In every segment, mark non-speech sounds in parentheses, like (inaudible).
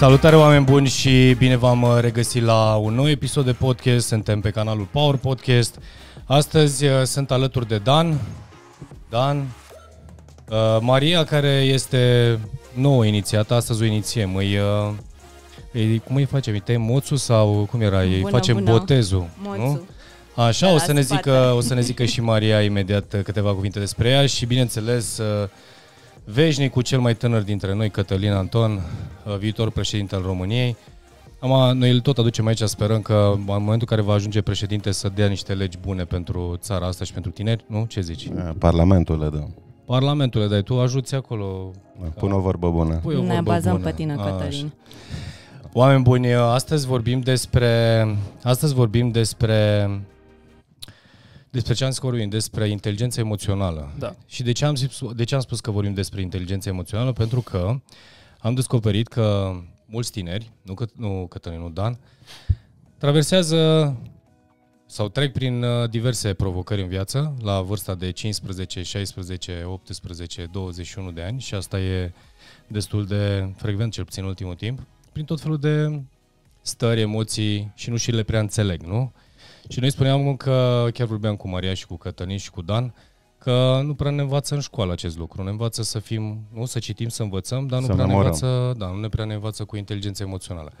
Salutare oameni buni și bine v-am uh, regăsit la un nou episod de podcast. Suntem pe canalul Power Podcast. Astăzi uh, sunt alături de Dan. Dan. Uh, Maria, care este nouă inițiată, astăzi o inițiem. Îi, îi, cum îi facem? Îi tăiem moțul sau cum era? Îi bună, facem bună. botezul. Moțu. Nu? Așa, da, o să, ne zică, o să ne zică și Maria imediat câteva cuvinte despre ea și, bineînțeles, veșnic cu cel mai tânăr dintre noi, Cătălin Anton, uh, viitor președinte al României. Am, uh, noi îl tot aducem aici, sperăm că în momentul în care va ajunge președinte să dea niște legi bune pentru țara asta și pentru tineri, nu? Ce zici? Uh, Parlamentul le dă. Parlamentul le dai, tu ajuți acolo. Pune o vorbă bună. Pui o vorbă ne bazăm bună. pe tine, Cătălin. Așa. Oameni buni, astăzi vorbim despre, astăzi vorbim despre despre ce am zis că vorbim? Despre inteligența emoțională. Da. Și de ce, am zis, de ce am spus că vorbim despre inteligența emoțională? Pentru că am descoperit că mulți tineri, nu, că, nu Cătălin, nu Dan, traversează sau trec prin uh, diverse provocări în viață, la vârsta de 15, 16, 18, 21 de ani și asta e destul de frecvent, cel puțin în ultimul timp, prin tot felul de stări, emoții și nu și le prea înțeleg, nu? Și noi spuneam că, chiar vorbeam cu Maria și cu Cătălin și cu Dan, că nu prea ne învață în școală acest lucru. Ne învață să fim, nu să citim, să învățăm, dar nu, să prea ne, morăm. învață, da, nu ne prea ne învață cu inteligența emoțională.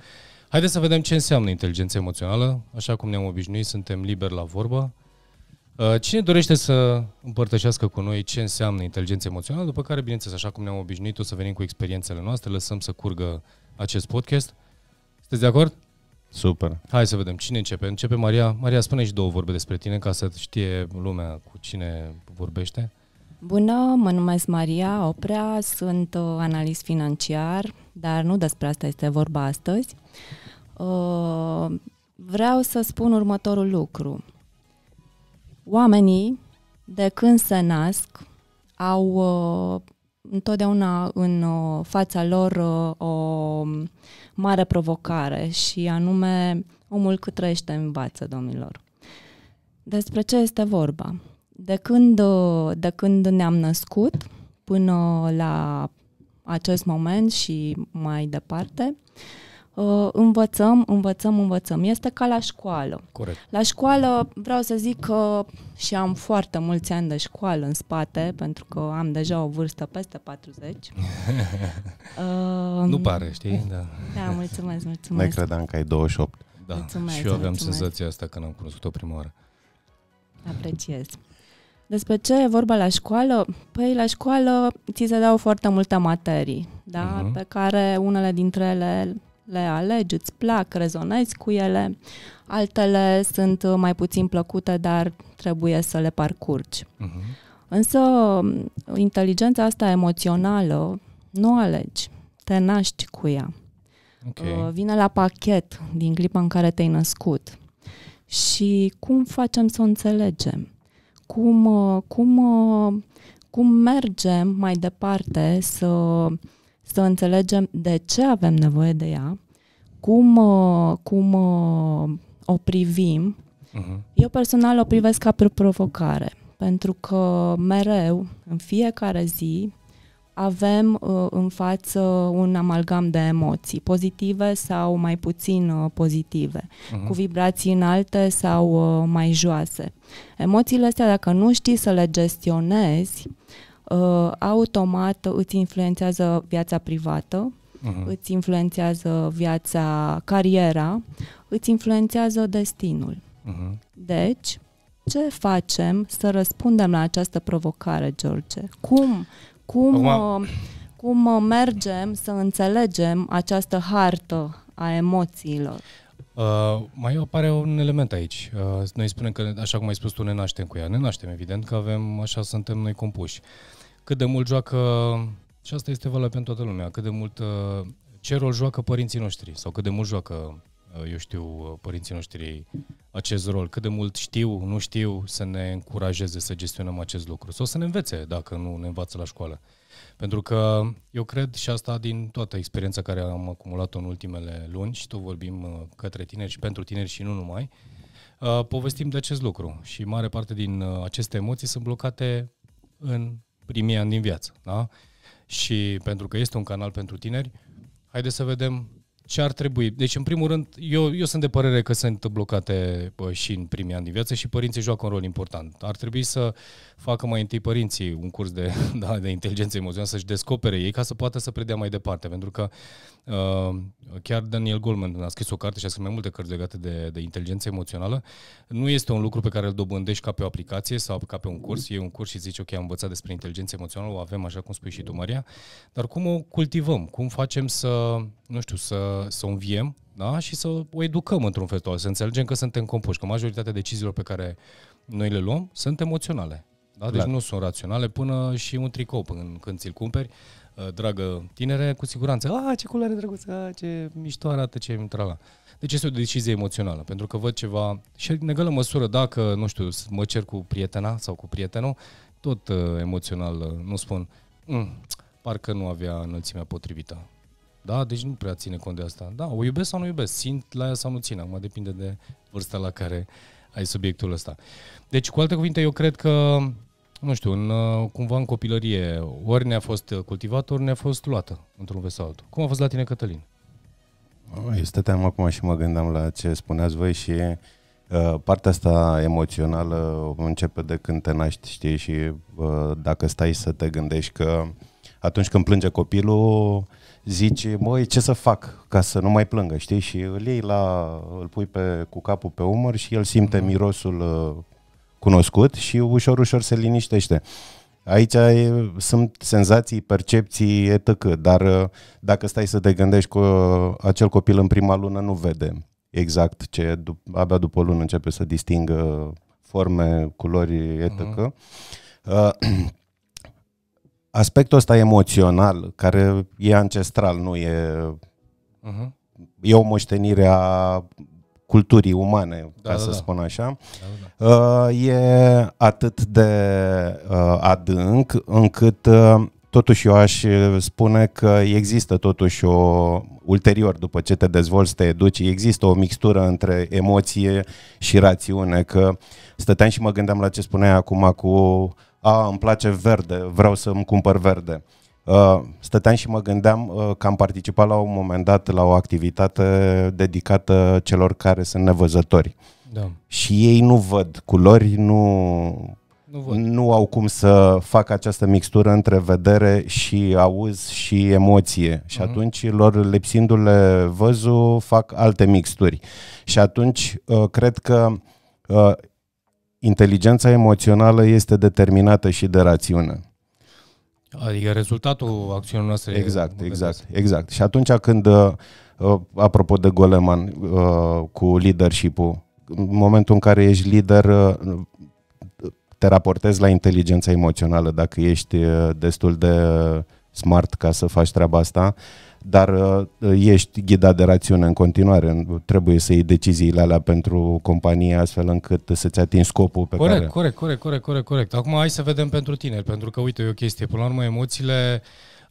Haideți să vedem ce înseamnă inteligența emoțională. Așa cum ne-am obișnuit, suntem liberi la vorbă. Uh, cine dorește să împărtășească cu noi ce înseamnă inteligența emoțională, după care, bineînțeles, așa cum ne-am obișnuit, o să venim cu experiențele noastre, lăsăm să curgă acest podcast. Sunteți de acord? Super. Hai să vedem. Cine începe? Începe Maria. Maria, spune și două vorbe despre tine ca să știe lumea cu cine vorbește. Bună, mă numesc Maria Oprea, sunt uh, analist financiar, dar nu despre asta este vorba astăzi. Uh, vreau să spun următorul lucru. Oamenii, de când se nasc, au uh, întotdeauna în fața lor o mare provocare și anume omul cât trăiește învață, domnilor. Despre ce este vorba? De când, de când ne-am născut până la acest moment și mai departe, uh, uh, învățăm, învățăm, învățăm. Este ca la școală. Corect. La școală vreau să zic că și am foarte mulți ani de școală în spate, pentru că am deja o vârstă peste 40. (laughs) uh, nu pare, știi? Da, da mulțumesc, mulțumesc. Mai credeam că ai 28. Da, mulțumesc, și eu aveam mulțumesc. senzația asta când am cunoscut-o prima oară. Apreciez. Despre ce e vorba la școală? Păi la școală ți se dau foarte multe materii, da? Uh-huh. Pe care unele dintre ele le alegi, îți plac, rezonezi cu ele, altele sunt uh, mai puțin plăcute, dar trebuie să le parcurgi. Uh-huh. Însă mm, inteligența asta emoțională nu alegi, te naști cu ea. Okay. Uh, vine la pachet din clipa în care te-ai născut. Și cum facem să o înțelegem? Cum, uh, cum, cum mergem mai departe să să înțelegem de ce avem nevoie de ea, cum, uh, cum uh, o privim. Uh-huh. Eu personal o privesc ca pe provocare, pentru că mereu, în fiecare zi, avem uh, în față un amalgam de emoții, pozitive sau mai puțin uh, pozitive, uh-huh. cu vibrații înalte sau uh, mai joase. Emoțiile astea, dacă nu știi să le gestionezi, uh, automat îți influențează viața privată, uh-huh. îți influențează viața, cariera, îți influențează destinul. Uh-huh. Deci, ce facem să răspundem la această provocare, George? Cum, cum, Acum... uh, cum uh, mergem să înțelegem această hartă a emoțiilor? Uh, mai apare un element aici. Uh, noi spunem că, așa cum ai spus tu, ne naștem cu ea. Ne naștem, evident, că avem, așa suntem noi compuși. Uh, cât de mult joacă, și asta este valabil pentru toată lumea, cât de mult, uh, ce rol joacă părinții noștri sau cât de mult joacă, uh, eu știu, părinții noștri acest rol, cât de mult știu, nu știu să ne încurajeze să gestionăm acest lucru sau să ne învețe dacă nu ne învață la școală. Pentru că eu cred și asta din toată experiența care am acumulat-o în ultimele luni și tot vorbim uh, către tineri și pentru tineri și nu numai, povestim de acest lucru și mare parte din aceste emoții sunt blocate în primii ani din viață. Da? Și pentru că este un canal pentru tineri, haideți să vedem ce ar trebui. Deci, în primul rând, eu, eu sunt de părere că sunt blocate bă, și în primii ani din viață și părinții joacă un rol important. Ar trebui să facă mai întâi părinții un curs de, (laughs) da, de inteligență emoțională, să-și descopere ei ca să poată să predea mai departe, pentru că Uh, chiar Daniel Goleman a scris o carte și a scris mai multe cărți legate de, de inteligență emoțională. Nu este un lucru pe care îl dobândești ca pe o aplicație sau ca pe un curs. E un curs și zici, ok, am învățat despre inteligență emoțională, o avem așa cum spui și tu, Maria, dar cum o cultivăm? Cum facem să, nu știu, să, să o înviem da? și să o educăm într-un fel sau să înțelegem că suntem compuși, că majoritatea deciziilor pe care noi le luăm sunt emoționale. Da? Deci Clar. nu sunt raționale până și un tricou până când ți-l cumperi. Uh, dragă tinere, cu siguranță, a, ah, ce culoare drăguță, a, ah, ce mișto arată, ce la. Deci este o decizie emoțională, pentru că văd ceva și în egală măsură dacă, nu știu, mă cer cu prietena sau cu prietenul, tot uh, emoțional uh, nu spun, mm, parcă nu avea înălțimea potrivită. Da, deci nu prea ține cont de asta. Da, o iubesc sau nu iubesc, simt la ea sau nu țin, acum depinde de vârsta la care ai subiectul ăsta. Deci, cu alte cuvinte, eu cred că nu știu, în, uh, cumva în copilărie, ori ne-a fost uh, cultivată, ori ne-a fost luată, într-un vesel altul. Cum a fost la tine, Cătălin? Eu stăteam acum și mă gândeam la ce spuneați voi și uh, partea asta emoțională începe de când te naști, știi, și uh, dacă stai să te gândești că atunci când plânge copilul, zici, măi, ce să fac ca să nu mai plângă, știi? Și îl iei la, îl pui pe, cu capul pe umăr și el simte mhm. mirosul uh, cunoscut și ușor, ușor se liniștește. Aici e, sunt senzații, percepții, etc. Dar uh, dacă stai să te gândești că uh, acel copil în prima lună nu vede exact ce, abia după o lună începe să distingă forme, culori, etc. Uh-huh. Uh, (clears throat) aspectul ăsta emoțional, care e ancestral, nu e... Uh-huh. E o moștenire a culturii umane, da, ca da, să da. spun așa, da, da. da. Uh, e atât de uh, adânc încât uh, totuși eu aș spune că există totuși o, ulterior după ce te dezvolți, te educi, există o mixtură între emoție și rațiune, că stăteam și mă gândeam la ce spuneai acum cu a, îmi place verde, vreau să-mi cumpăr verde. Uh, Uh, stăteam și mă gândeam uh, că am participat la un moment dat la o activitate dedicată celor care sunt nevăzători. Da. Și ei nu văd culori, nu, nu, văd. nu au cum să facă această mixtură între vedere și auz și emoție. Și uh-huh. atunci lor, lipsindu-le văzul, fac alte mixturi. Și atunci uh, cred că inteligența emoțională este determinată și de rațiune. Adică rezultatul acțiunii noastre. Exact, exact, exact. Și atunci când, uh, uh, apropo de Goleman, uh, cu leadership-ul, în momentul în care ești lider, te raportezi la inteligența emoțională, dacă ești destul de smart ca să faci treaba asta, uh, dar uh, ești ghidat de rațiune în continuare, trebuie să iei deciziile alea pentru companie astfel încât să-ți atingi scopul pe corect, care... Corect, corect, corect, corect, corect. Acum hai să vedem pentru tineri, pentru că uite, e o chestie, până la urmă emoțiile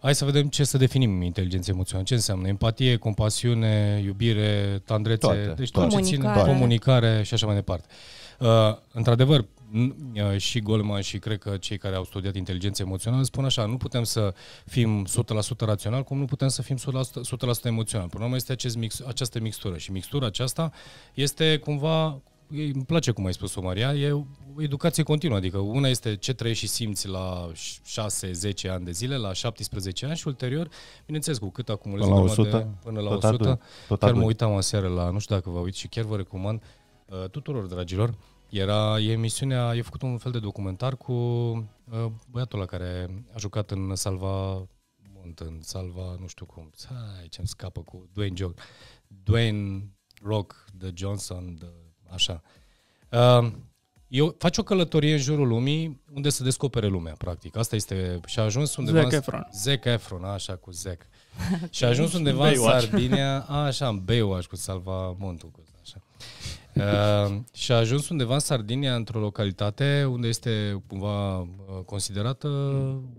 Hai să vedem ce să definim inteligența emoțională. Ce înseamnă? Empatie, compasiune, iubire, tandrețe, toate, deci tot toate. ce ține comunicare și așa mai departe. Uh, într-adevăr, și Goleman și cred că cei care au studiat inteligența emoțională spun așa, nu putem să fim 100% rațional, cum nu putem să fim 100%, 100% emoțional. Până la urmă este acest mix, această mixtură și mixtura aceasta este cumva îmi place cum ai spus-o, Maria, e o educație continuă, adică una este ce trăiești și simți la 6-10 ani de zile, la 17 ani și ulterior, bineînțeles, cu cât acumulezi până la 100, de, până la tot 100 tot chiar tot mă uitam aseară la, nu știu dacă vă uit și chiar vă recomand uh, tuturor, dragilor, era emisiunea, e făcut un fel de documentar cu uh, băiatul la care a jucat în Salva Mont, în Salva, nu știu cum, hai ce îmi scapă cu Dwayne Jog. Dwayne Rock, de Johnson, the, așa. Uh, eu fac o călătorie în jurul lumii unde se descopere lumea, practic. Asta este... Și a ajuns undeva... Zac Efron. Zac Efron, așa, cu Zac. (laughs) și a ajuns undeva în Sardinia, așa, în Baywatch, cu Salva Montul, cu așa. Ehm, și a ajuns undeva în Sardinia, într-o localitate unde este cumva uh, considerată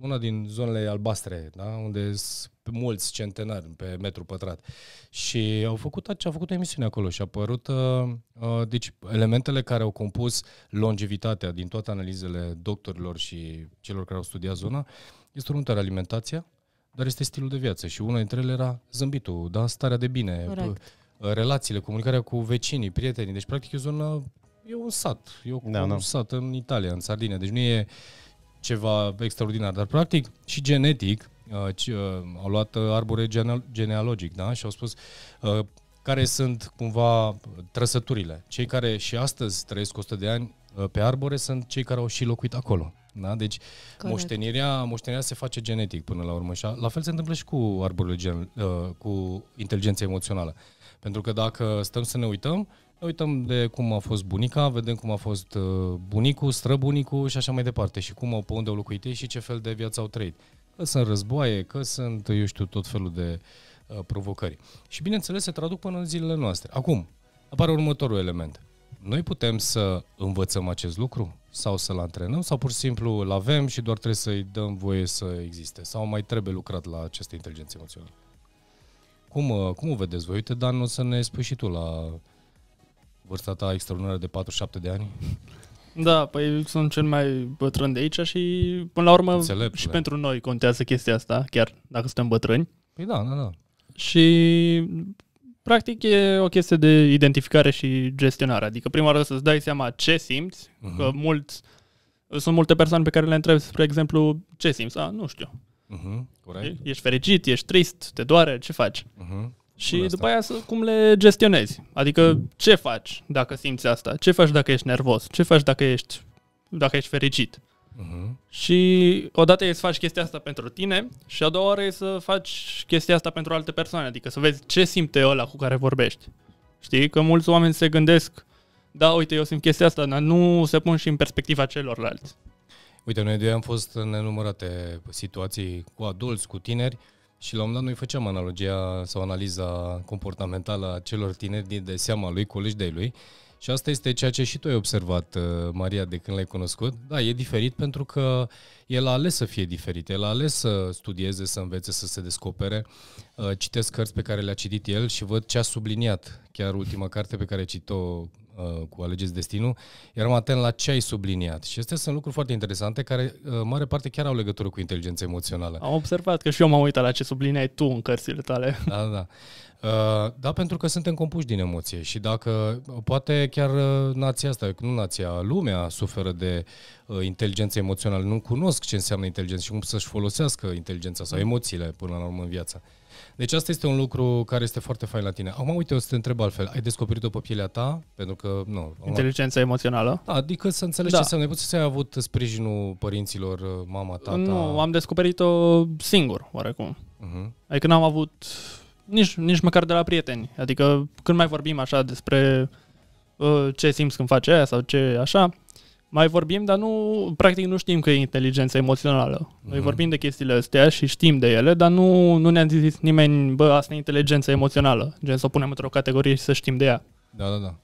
una din zonele albastre, da? unde sunt mulți centenari pe metru pătrat. Și au făcut ce a făcut o emisiune acolo și a apărut uh, uh, deci elementele care au compus longevitatea din toate analizele doctorilor și celor care au studiat zona este următoarea alimentația, dar este stilul de viață și una dintre ele era zâmbitul, da? starea de bine, Correct Uh, relațiile, comunicarea cu vecinii, prietenii. Deci, practic, e o zonă, e un sat. E da, un da. sat în Italia, în Sardinia. Deci nu e ceva extraordinar, dar practic și genetic uh, uh, au luat arbore geneal- genealogic, da? Și au spus uh, care sunt cumva trăsăturile. Cei care și astăzi trăiesc 100 de ani uh, pe arbore sunt cei care au și locuit acolo. Da? Deci Corect. moștenirea, moștenirea se face genetic până la urmă și la fel se întâmplă și cu arborele gen, uh, cu inteligența emoțională. Uh, pentru că dacă stăm să ne uităm, ne uităm de cum a fost bunica, vedem cum a fost uh, bunicul, străbunicul și așa mai departe și cum au pe unde au locuit ei și ce fel de viață au trăit. Că sunt războaie, că sunt, eu știu, tot felul de uh, provocări. Și bineînțeles se traduc până în zilele noastre. Acum, apare următorul element. Noi putem să învățăm acest lucru sau să-l antrenăm sau pur și simplu îl avem și doar trebuie să-i dăm voie să existe sau mai trebuie lucrat la această inteligență emoțională? Cum, uh, cum o vedeți voi? Uite, Dan, o să ne spui și tu la vârsta ta extraordinară de 47 de ani. Da, păi sunt cel mai bătrân de aici și până la urmă Înțeleptule. și pentru noi contează chestia asta, chiar dacă suntem bătrâni. Păi da, da, da. Și practic e o chestie de identificare și gestionare. Adică prima oară să-ți dai seama ce simți, uh-huh. că mhm. mulți, sunt multe persoane pe care le întreb, spre exemplu, ce simți? A, nu știu. Uh-huh, corect. Ești fericit, ești trist, te doare, ce faci? Uh-huh. Și Bună după asta. aia cum le gestionezi. Adică ce faci dacă simți asta? Ce faci dacă ești nervos? Ce faci dacă ești, dacă ești fericit? Uh-huh. Și odată e să faci chestia asta pentru tine și a doua oară e să faci chestia asta pentru alte persoane, adică să vezi ce simte ăla cu care vorbești. Știi că mulți oameni se gândesc, da, uite, eu simt chestia asta, dar nu se pun și în perspectiva celorlalți. Uite, noi doi am fost în nenumărate situații cu adulți, cu tineri și la un moment dat noi făceam analogia sau analiza comportamentală a celor tineri de seama lui, colegi de lui și asta este ceea ce și tu ai observat, uh, Maria, de când l-ai cunoscut. Da, e diferit pentru că el a ales să fie diferit, el a ales să studieze, să învețe, să se descopere. Uh, citesc cărți pe care le-a citit el și văd ce a subliniat. Chiar ultima carte pe care a citit-o Uh, cu Alegeți Destinul, eram atent la ce ai subliniat. Și acestea sunt lucruri foarte interesante care, uh, mare parte, chiar au legătură cu inteligența emoțională. Am observat că și eu m-am uitat la ce subliniai tu în cărțile tale. Da, da. da. Uh, da, pentru că suntem compuși din emoție și dacă uh, poate chiar nația asta, nu nația, lumea suferă de uh, inteligență emoțională, nu cunosc ce înseamnă inteligență și cum să-și folosească inteligența sau mm. emoțiile până la urmă în viață. Deci asta este un lucru care este foarte fain la tine. Acum, uite, o să te întreb altfel. Ai descoperit-o pe pielea ta? Pentru că, nu... Inteligența emoțională? Da, adică să înțelegi da. ce înseamnă. Poți să ai avut sprijinul părinților, uh, mama, tata? Nu, am descoperit-o singur, oarecum. Uh-huh. Adică n-am avut... Nici, nici măcar de la prieteni. Adică când mai vorbim așa despre uh, ce simți când faci aia sau ce așa, mai vorbim, dar nu, practic nu știm că e inteligența emoțională. Noi mm-hmm. vorbim de chestiile astea și știm de ele, dar nu, nu ne-a zis nimeni, bă, asta e inteligența emoțională. Gen să o punem într-o categorie și să știm de ea. Da, da, da.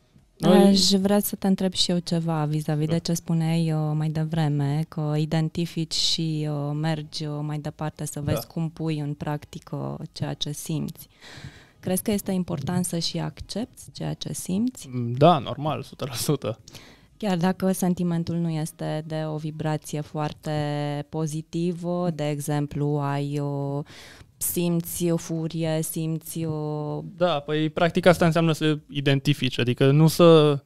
Noi... Aș vrea să te întreb și eu ceva vis-a-vis de da. ce spuneai uh, mai devreme, că identifici și uh, mergi uh, mai departe să vezi da. cum pui în practică ceea ce simți. Crezi că este important să și accepti ceea ce simți? Da, normal, 100%. Chiar dacă sentimentul nu este de o vibrație foarte pozitivă, de exemplu, ai o simți o furie, simți o... Da, păi practic asta înseamnă să identifici, adică nu să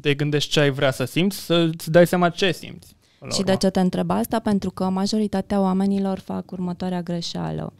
te gândești ce ai vrea să simți, să-ți dai seama ce simți. Și de ce te întreb asta? Pentru că majoritatea oamenilor fac următoarea greșeală.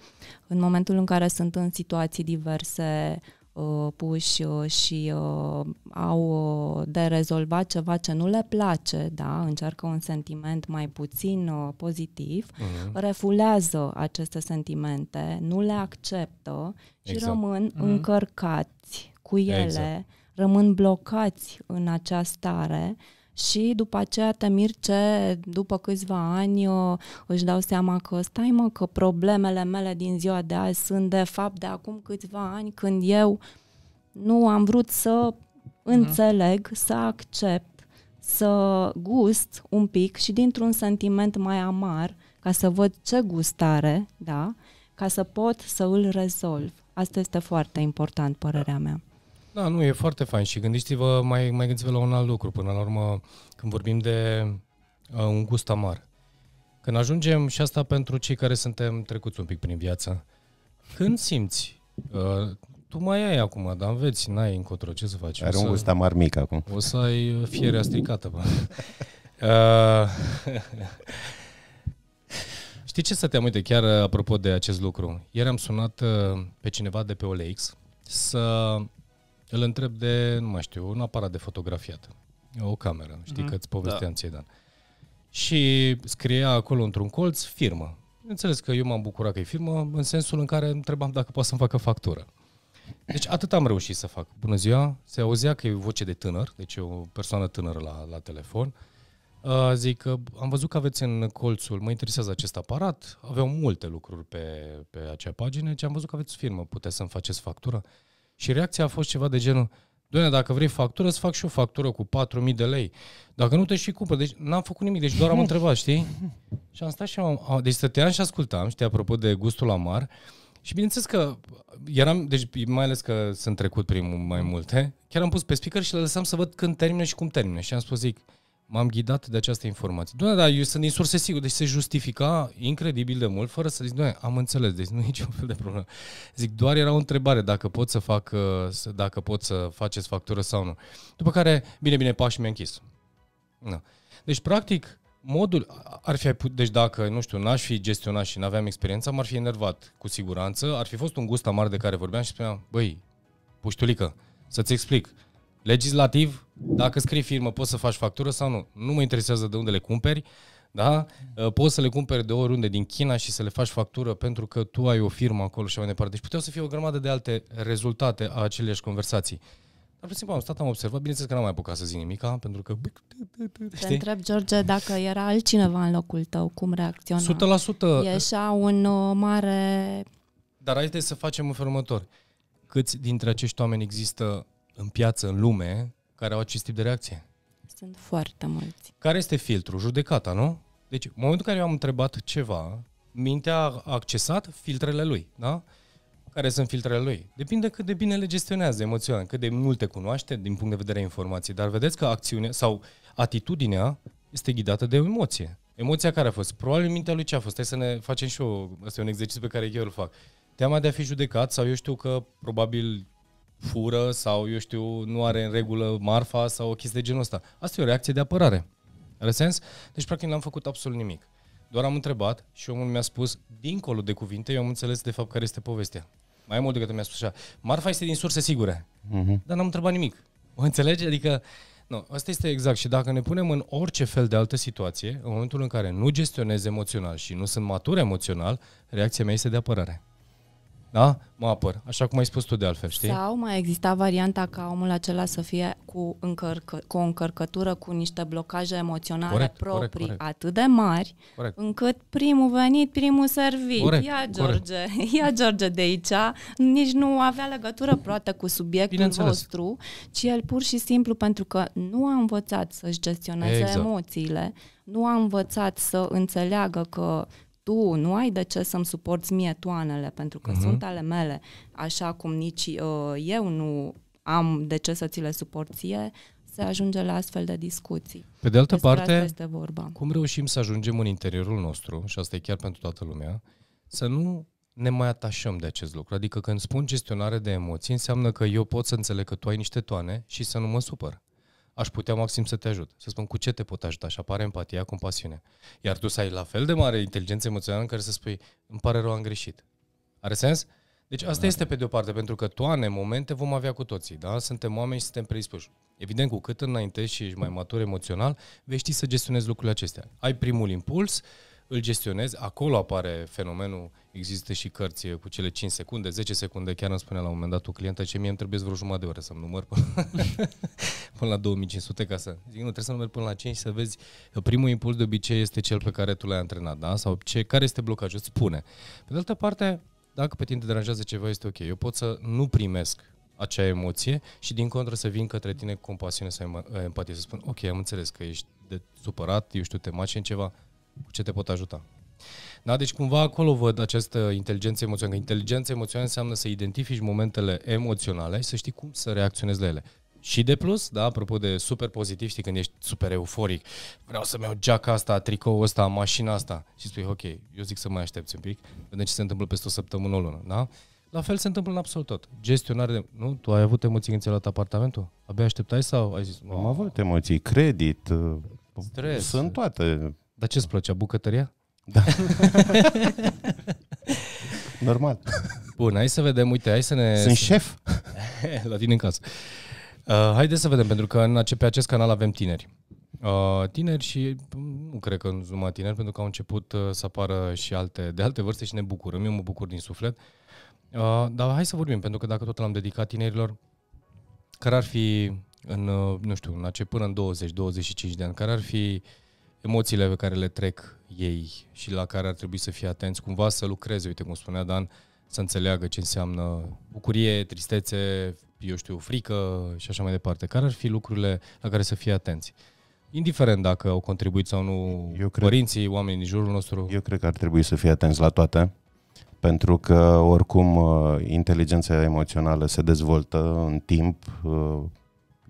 În momentul în care sunt în situații diverse, Uh, puși uh, și uh, au de rezolvat ceva ce nu le place, da, încearcă un sentiment mai puțin pozitiv, uh-huh. refulează aceste sentimente, nu le acceptă și exact. rămân uh-huh. încărcați cu ele, exact. rămân blocați în această stare și după aceea te mir ce după câțiva ani uh, își dau seama că stai mă că problemele mele din ziua de azi sunt de fapt de acum câțiva ani când eu nu am vrut să mhm. înțeleg, să accept, să gust un pic și dintr-un sentiment mai amar, ca să văd ce gustare, da, ca să pot să îl rezolv. Asta este foarte important, părerea mea. Da, nu, e foarte fain și gândiți-vă, mai, mai gândiți-vă la un alt lucru, până la urmă, când vorbim de uh, un gust amar. Când ajungem, și asta pentru cei care suntem trecuți un pic prin viață, când simți, uh, tu mai ai acum, dar înveți, n-ai încotro, ce să faci? Are să, un gust amar mic acum. O să ai fierea stricată, bă. (laughs) uh, Știi ce să te uite, chiar uh, apropo de acest lucru? Ieri am sunat uh, pe cineva de pe OLX să îl întreb de, nu mai știu, un aparat de fotografiat, o cameră, știi mm-hmm. că îți povesteam da. ție, Dan. Și scria acolo într-un colț firmă. Înțeles că eu m-am bucurat că e firmă, în sensul în care întrebam dacă poate să-mi facă factură. Deci atât am reușit să fac. Bună ziua, se auzea că e voce de tânăr, deci e o persoană tânără la, la telefon. Uh, zic, am văzut că aveți în colțul, mă interesează acest aparat, aveau multe lucruri pe, pe acea pagină, deci am văzut că aveți firmă, puteți să-mi faceți factura. Și reacția a fost ceva de genul, Doamne, dacă vrei factură, să fac și o factură cu 4.000 de lei. Dacă nu te și cumpă, Deci n-am făcut nimic, deci doar am întrebat, știi? (laughs) Și am stat și am... Deci stăteam și ascultam, știi, apropo de gustul amar. Și bineînțeles că eram, deci mai ales că sunt trecut prin mai multe, chiar am pus pe speaker și le lăsam să văd când termină și cum termină. Și am spus, zic, m-am ghidat de această informație. Doamne, dar eu sunt din surse sigur, deci se justifica incredibil de mult, fără să zic, doamne, am înțeles, deci nu e niciun fel de problemă. Zic, doar era o întrebare dacă pot să fac, uh, dacă pot să faceți factură sau nu. După care, bine, bine, pașii mi-a închis. Da. Deci, practic, modul ar fi put, deci dacă, nu știu, n-aș fi gestionat și n-aveam experiența, m-ar fi enervat, cu siguranță. Ar fi fost un gust amar de care vorbeam și spuneam, băi, puștulică, să-ți explic legislativ, dacă scrii firmă, poți să faci factură sau nu. Nu mă interesează de unde le cumperi, da? Uh, poți să le cumperi de oriunde din China și să le faci factură pentru că tu ai o firmă acolo și mai departe. Deci puteau să fie o grămadă de alte rezultate a aceleași conversații. Dar pur și simplu am stat, am observat, bineînțeles că n-am mai apucat să zic nimica, pentru că... Te întreb, George, dacă era altcineva în locul tău, cum reacționa? 100%! E așa un uh, mare... Dar haideți să facem în felul următor. Câți dintre acești oameni există în piață, în lume, care au acest tip de reacție? Sunt foarte mulți. Care este filtrul? Judecata, nu? Deci, în momentul în care eu am întrebat ceva, mintea a accesat filtrele lui, da? Care sunt filtrele lui? Depinde cât de bine le gestionează emoțional, cât de multe cunoaște din punct de vedere informații, dar vedeți că acțiunea sau atitudinea este ghidată de emoție. Emoția care a fost? Probabil mintea lui ce a fost? Hai să ne facem și eu, asta e un exercițiu pe care eu îl fac. Teama de a fi judecat sau eu știu că probabil fură sau, eu știu, nu are în regulă marfa sau o chestie de genul ăsta. Asta e o reacție de apărare. Are sens? Deci, practic, n-am făcut absolut nimic. Doar am întrebat și omul mi-a spus, dincolo de cuvinte, eu am înțeles de fapt care este povestea. Mai mult decât mi-a spus așa. Marfa este din surse sigure. Uh-huh. Dar n-am întrebat nimic. O înțelegi? Adică, nu, asta este exact. Și dacă ne punem în orice fel de altă situație, în momentul în care nu gestionez emoțional și nu sunt matur emoțional, reacția mea este de apărare da? Mă apăr. Așa cum ai spus tu de altfel, știi? Sau mai exista varianta ca omul acela să fie cu, încărcă, cu o încărcătură, cu niște blocaje emoționale corect, proprii corect, corect. atât de mari, corect. încât primul venit, primul servit. Corect, ia George, corect. (laughs) ia George de aici. Nici nu avea legătură proată cu subiectul vostru, ci el pur și simplu pentru că nu a învățat să-și gestioneze exact. emoțiile, nu a învățat să înțeleagă că tu, nu ai de ce să-mi suporți mie toanele, pentru că uh-huh. sunt ale mele, așa cum nici uh, eu nu am de ce să ți le suporție, se ajunge la astfel de discuții. Pe de altă Despre parte, este vorba. cum reușim să ajungem în interiorul nostru, și asta e chiar pentru toată lumea, să nu ne mai atașăm de acest lucru. Adică când spun gestionare de emoții, înseamnă că eu pot să înțeleg că tu ai niște toane și să nu mă supăr aș putea maxim să te ajut. Să spun cu ce te pot ajuta și apare empatia, compasiune. Iar tu să ai la fel de mare inteligență emoțională în care să spui, îmi pare rău, am greșit. Are sens? Deci asta da. este pe de o parte, pentru că toane, momente vom avea cu toții, da? Suntem oameni și suntem predispuși. Evident, cu cât înainte și ești mai matur emoțional, vei ști să gestionezi lucrurile acestea. Ai primul impuls, uh, îl gestionezi. Acolo apare fenomenul, există și cărți cu cele 5 secunde, 10 secunde, chiar îmi spune la un moment dat o clientă ce mie îmi trebuie vreo jumătate de oră să-mi număr până, (laughs) până la 2500 ca să... Zic, nu, trebuie să numeri până la 5 să vezi că primul impuls de obicei este cel pe care tu l-ai antrenat, da? Sau ce, care este blocajul, îți spune. Pe de altă parte, dacă pe tine te deranjează ceva, este ok. Eu pot să nu primesc acea emoție și din contră să vin către tine cu compasiune sau empatie, să spun ok, am înțeles că ești de supărat, eu știu, te maci în ceva, cu ce te pot ajuta. Da, deci cumva acolo văd această inteligență emoțională. Inteligența emoțională înseamnă să identifici momentele emoționale și să știi cum să reacționezi la ele. Și de plus, da, apropo de super pozitiv, știi când ești super euforic, vreau să-mi iau geaca asta, tricoul ăsta, mașina asta și spui, ok, eu zic să mai aștepți un pic, vedem ce se întâmplă peste o săptămână, o lună, da? La fel se întâmplă în absolut tot. Gestionare de... Nu? Tu ai avut emoții când ți-ai luat apartamentul? Abia așteptai sau ai zis... Am avut emoții, credit, uh, Stres. Sunt toate. Dar ce-ți plăcea, bucătăria? Da. (laughs) Normal. Bun, hai să vedem, uite, hai să ne... Sunt să... șef? (laughs) La tine în casă. Uh, haideți să vedem, pentru că în, pe acest canal avem tineri. Uh, tineri și mm, nu cred că nu numai tineri, pentru că au început uh, să apară și alte, de alte vârste și ne bucurăm. Eu mă bucur din suflet. Uh, dar hai să vorbim, pentru că dacă tot l-am dedicat tinerilor, care ar fi în, uh, nu știu, în ace, până în 20-25 de ani, care ar fi uh, emoțiile pe care le trec ei și la care ar trebui să fie atenți, cumva să lucreze, uite cum spunea Dan, să înțeleagă ce înseamnă bucurie, tristețe, eu știu, frică și așa mai departe. Care ar fi lucrurile la care să fie atenți? Indiferent dacă au contribuit sau nu eu cred, părinții, oamenii din jurul nostru. Eu cred că ar trebui să fie atenți la toate, pentru că oricum uh, inteligența emoțională se dezvoltă în timp, uh,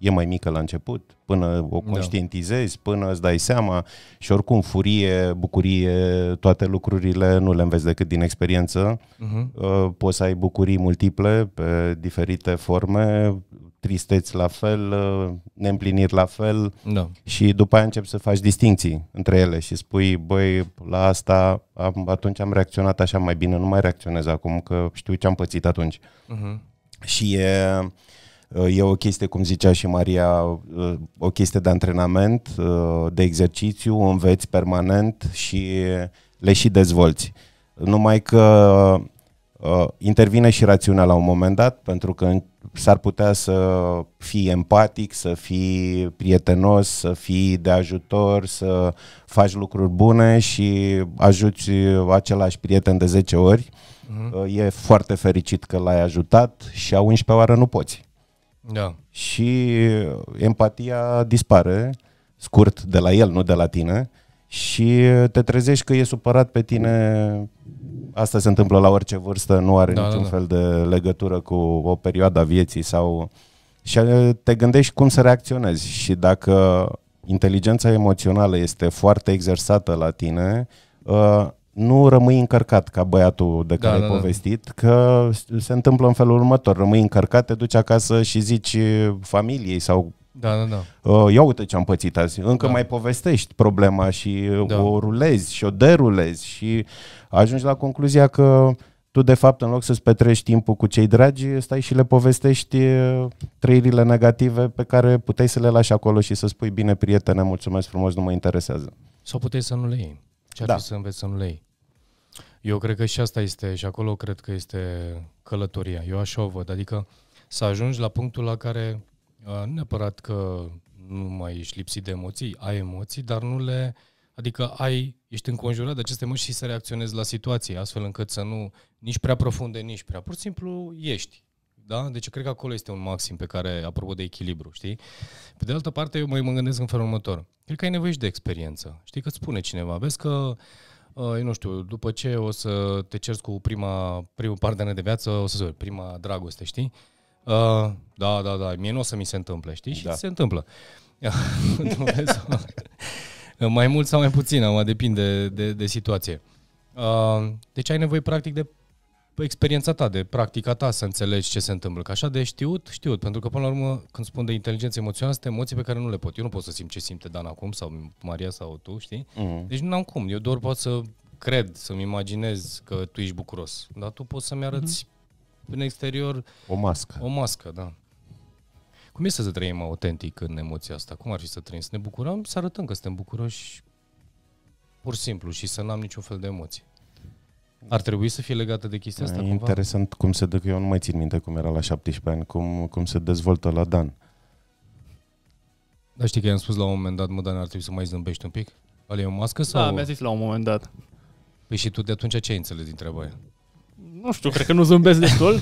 e mai mică la început, până o da. conștientizezi, da. până îți dai seama și oricum furie, bucurie, toate lucrurile nu le înveți decât din experiență. Uh-huh. Poți să ai bucurii multiple pe diferite forme, tristeți la fel, uh, neîmpliniri la fel da. și după aia începi să faci distinții între ele și spui, băi, la asta am, atunci am reacționat așa mai bine, nu mai reacționez acum că știu ce am pățit atunci. Uh-huh. Și e... Uh, E o chestie, cum zicea și Maria, o chestie de antrenament, de exercițiu, înveți permanent și le și dezvolți. Numai că intervine și rațiunea la un moment dat, pentru că s-ar putea să fii empatic, să fii prietenos, să fii de ajutor, să faci lucruri bune și ajuți același prieten de 10 ori. Uh-huh. E foarte fericit că l-ai ajutat și a 11 oară nu poți. Da. Și empatia dispare, scurt, de la el, nu de la tine, și te trezești că e supărat pe tine. Asta se întâmplă la orice vârstă, nu are da, da niciun da, da. fel de legătură cu o perioadă a vieții sau... Și uh, te gândești cum să reacționezi și dacă inteligența emoțională este foarte exersată la tine, uh, nu rămâi încărcat ca băiatul de da, care da, ai da, povestit, da. că se întâmplă în felul următor. Rămâi încărcat, te duci acasă și zici familiei sau da, da, da. Uh, ia uite ce am pățit azi. Încă da. mai povestești problema și da. o rulezi și o derulezi și ajungi la concluzia că tu de fapt în loc să-ți petrești timpul cu cei dragi, stai și le povestești trăirile negative pe care puteai să le lași acolo și să spui bine prietene, mulțumesc frumos, nu mă interesează. Sau puteai să nu le iei. Ce ar da. fi să înveți să nu le iei? Eu cred că și asta este, și acolo cred că este călătoria. Eu așa o văd, adică să ajungi la punctul la care nu uh, neapărat că nu mai ești lipsit de emoții, ai emoții, dar nu le... Adică ai, ești înconjurat de aceste emoții și să reacționezi la situație, astfel încât să nu nici prea profunde, nici prea pur și simplu ești. Da? Deci eu cred că acolo este un maxim pe care, apropo de echilibru, știi? Pe de altă parte, eu mă, mă gândesc în felul următor. Cred că ai nevoie și de experiență. Știi că spune cineva, vezi că ă, eu nu știu, după ce o să te ceri cu prima, primul partener de viață, o să zic, prima dragoste, știi? Uh, da, da, da, mie nu o să mi se întâmple, știi? Și da. se întâmplă. (laughs) mai mult sau mai puțin, mă depinde de, de, de situație. Uh, deci ai nevoie practic de Păi, experiența ta, de practica ta să înțelegi ce se întâmplă. Că așa de știut, știut. Pentru că, până la urmă, când spun de inteligență emoțională, sunt emoții pe care nu le pot. Eu nu pot să simt ce simte Dan acum sau Maria sau tu, știi? Uh-huh. Deci nu am cum. Eu doar pot să cred, să-mi imaginez că tu ești bucuros. Dar tu poți să-mi arăți uh-huh. în exterior... O mască. O mască, da. Cum e să trăim autentic în emoția asta? Cum ar fi să trăim? Să ne bucurăm, să arătăm că suntem bucuroși pur și simplu și să n-am niciun fel de emoții. Ar trebui să fie legată de chestia asta e cumva? interesant cum se dă, că eu nu mai țin minte cum era la 17 ani, cum, cum se dezvoltă la Dan. Dar știi că i-am spus la un moment dat, mă, Dan, ar trebui să mai zâmbești un pic? Ale e o mască sau... Da, mi-a zis la un moment dat. Păi și tu de atunci ce ai înțeles din treaba aia? Nu știu, cred că nu zâmbesc destul.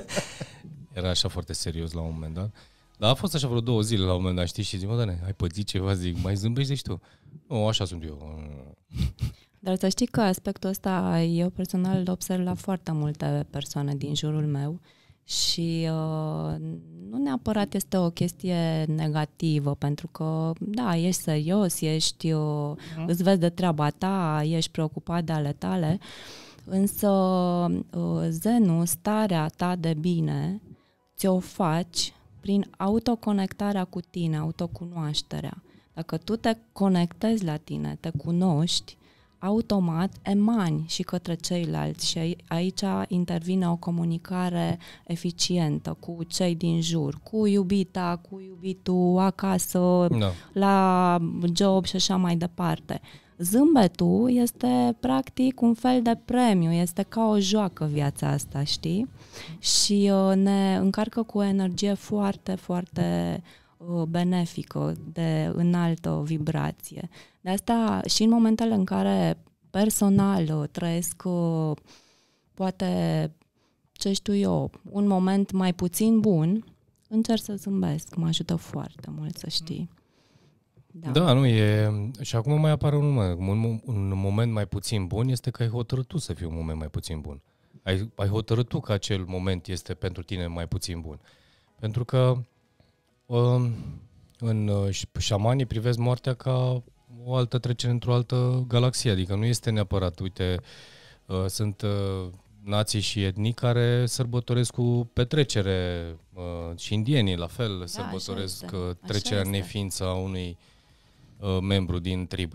(laughs) era așa foarte serios la un moment dat. Dar a fost așa vreo două zile la un moment dat, știi, și zic, mă, Dan, ai pățit ceva, zic, mai zâmbești, zici tu. Nu, așa sunt eu. Dar să știi că aspectul ăsta eu personal îl observ la foarte multe persoane din jurul meu și uh, nu neapărat este o chestie negativă, pentru că, da, ești serios, ești, uh, uh-huh. îți vezi de treaba ta, ești preocupat de ale tale, însă uh, zenul, starea ta de bine, ți-o faci prin autoconectarea cu tine, autocunoașterea. Dacă tu te conectezi la tine, te cunoști, automat emani și către ceilalți și aici intervine o comunicare eficientă cu cei din jur, cu iubita, cu iubitul acasă, no. Da. la job și așa mai departe. Zâmbetul este practic un fel de premiu, este ca o joacă viața asta, știi? Și uh, ne încarcă cu o energie foarte, foarte uh, benefică, de înaltă vibrație. De asta și în momentele în care personal uh, trăiesc uh, poate, ce știu eu, un moment mai puțin bun, încerc să zâmbesc, mă ajută foarte mult să știi. Da. da, nu e... Și acum mai apare un, un, un moment mai puțin bun este că ai hotărât tu să fii un moment mai puțin bun. Ai, ai hotărât tu că acel moment este pentru tine mai puțin bun. Pentru că um, în uh, șamanii privesc moartea ca o altă trecere într-o altă galaxie. Adică nu este neapărat, uite, uh, sunt uh, nații și etnii care sărbătoresc cu petrecere uh, și indienii la fel da, sărbătoresc așa este. trecerea neființă a unui membru din trib.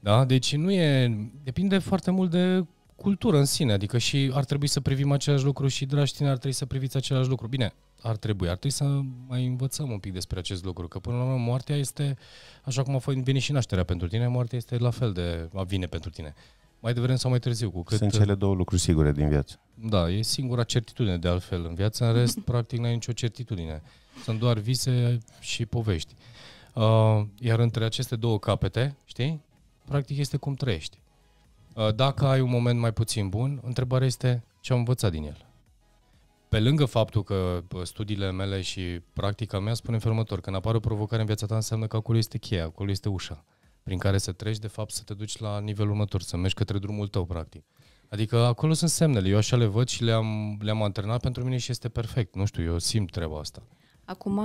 Da? Deci nu e... Depinde foarte mult de cultură în sine, adică și ar trebui să privim același lucru și, dragi tine, ar trebui să priviți același lucru. Bine, ar trebui. Ar trebui să mai învățăm un pic despre acest lucru, că până la urmă moartea este, așa cum a fost, vine și nașterea pentru tine, moartea este la fel de, a vine pentru tine. Mai devreme sau mai târziu. Cu cât, Sunt cele două lucruri sigure din viață. Da, e singura certitudine de altfel în viață, în rest (clears throat) practic n-ai nicio certitudine. Sunt doar vise și povești. Uh, iar între aceste două capete, știi, practic este cum trăiești. Uh, dacă ai un moment mai puțin bun, întrebarea este ce am învățat din el. Pe lângă faptul că studiile mele și practica mea spune în următor, când apare o provocare în viața ta înseamnă că acolo este cheia, acolo este ușa prin care să treci, de fapt, să te duci la nivelul următor, să mergi către drumul tău, practic. Adică acolo sunt semnele, eu așa le văd și le-am, le-am antrenat pentru mine și este perfect. Nu știu, eu simt treaba asta. Acum,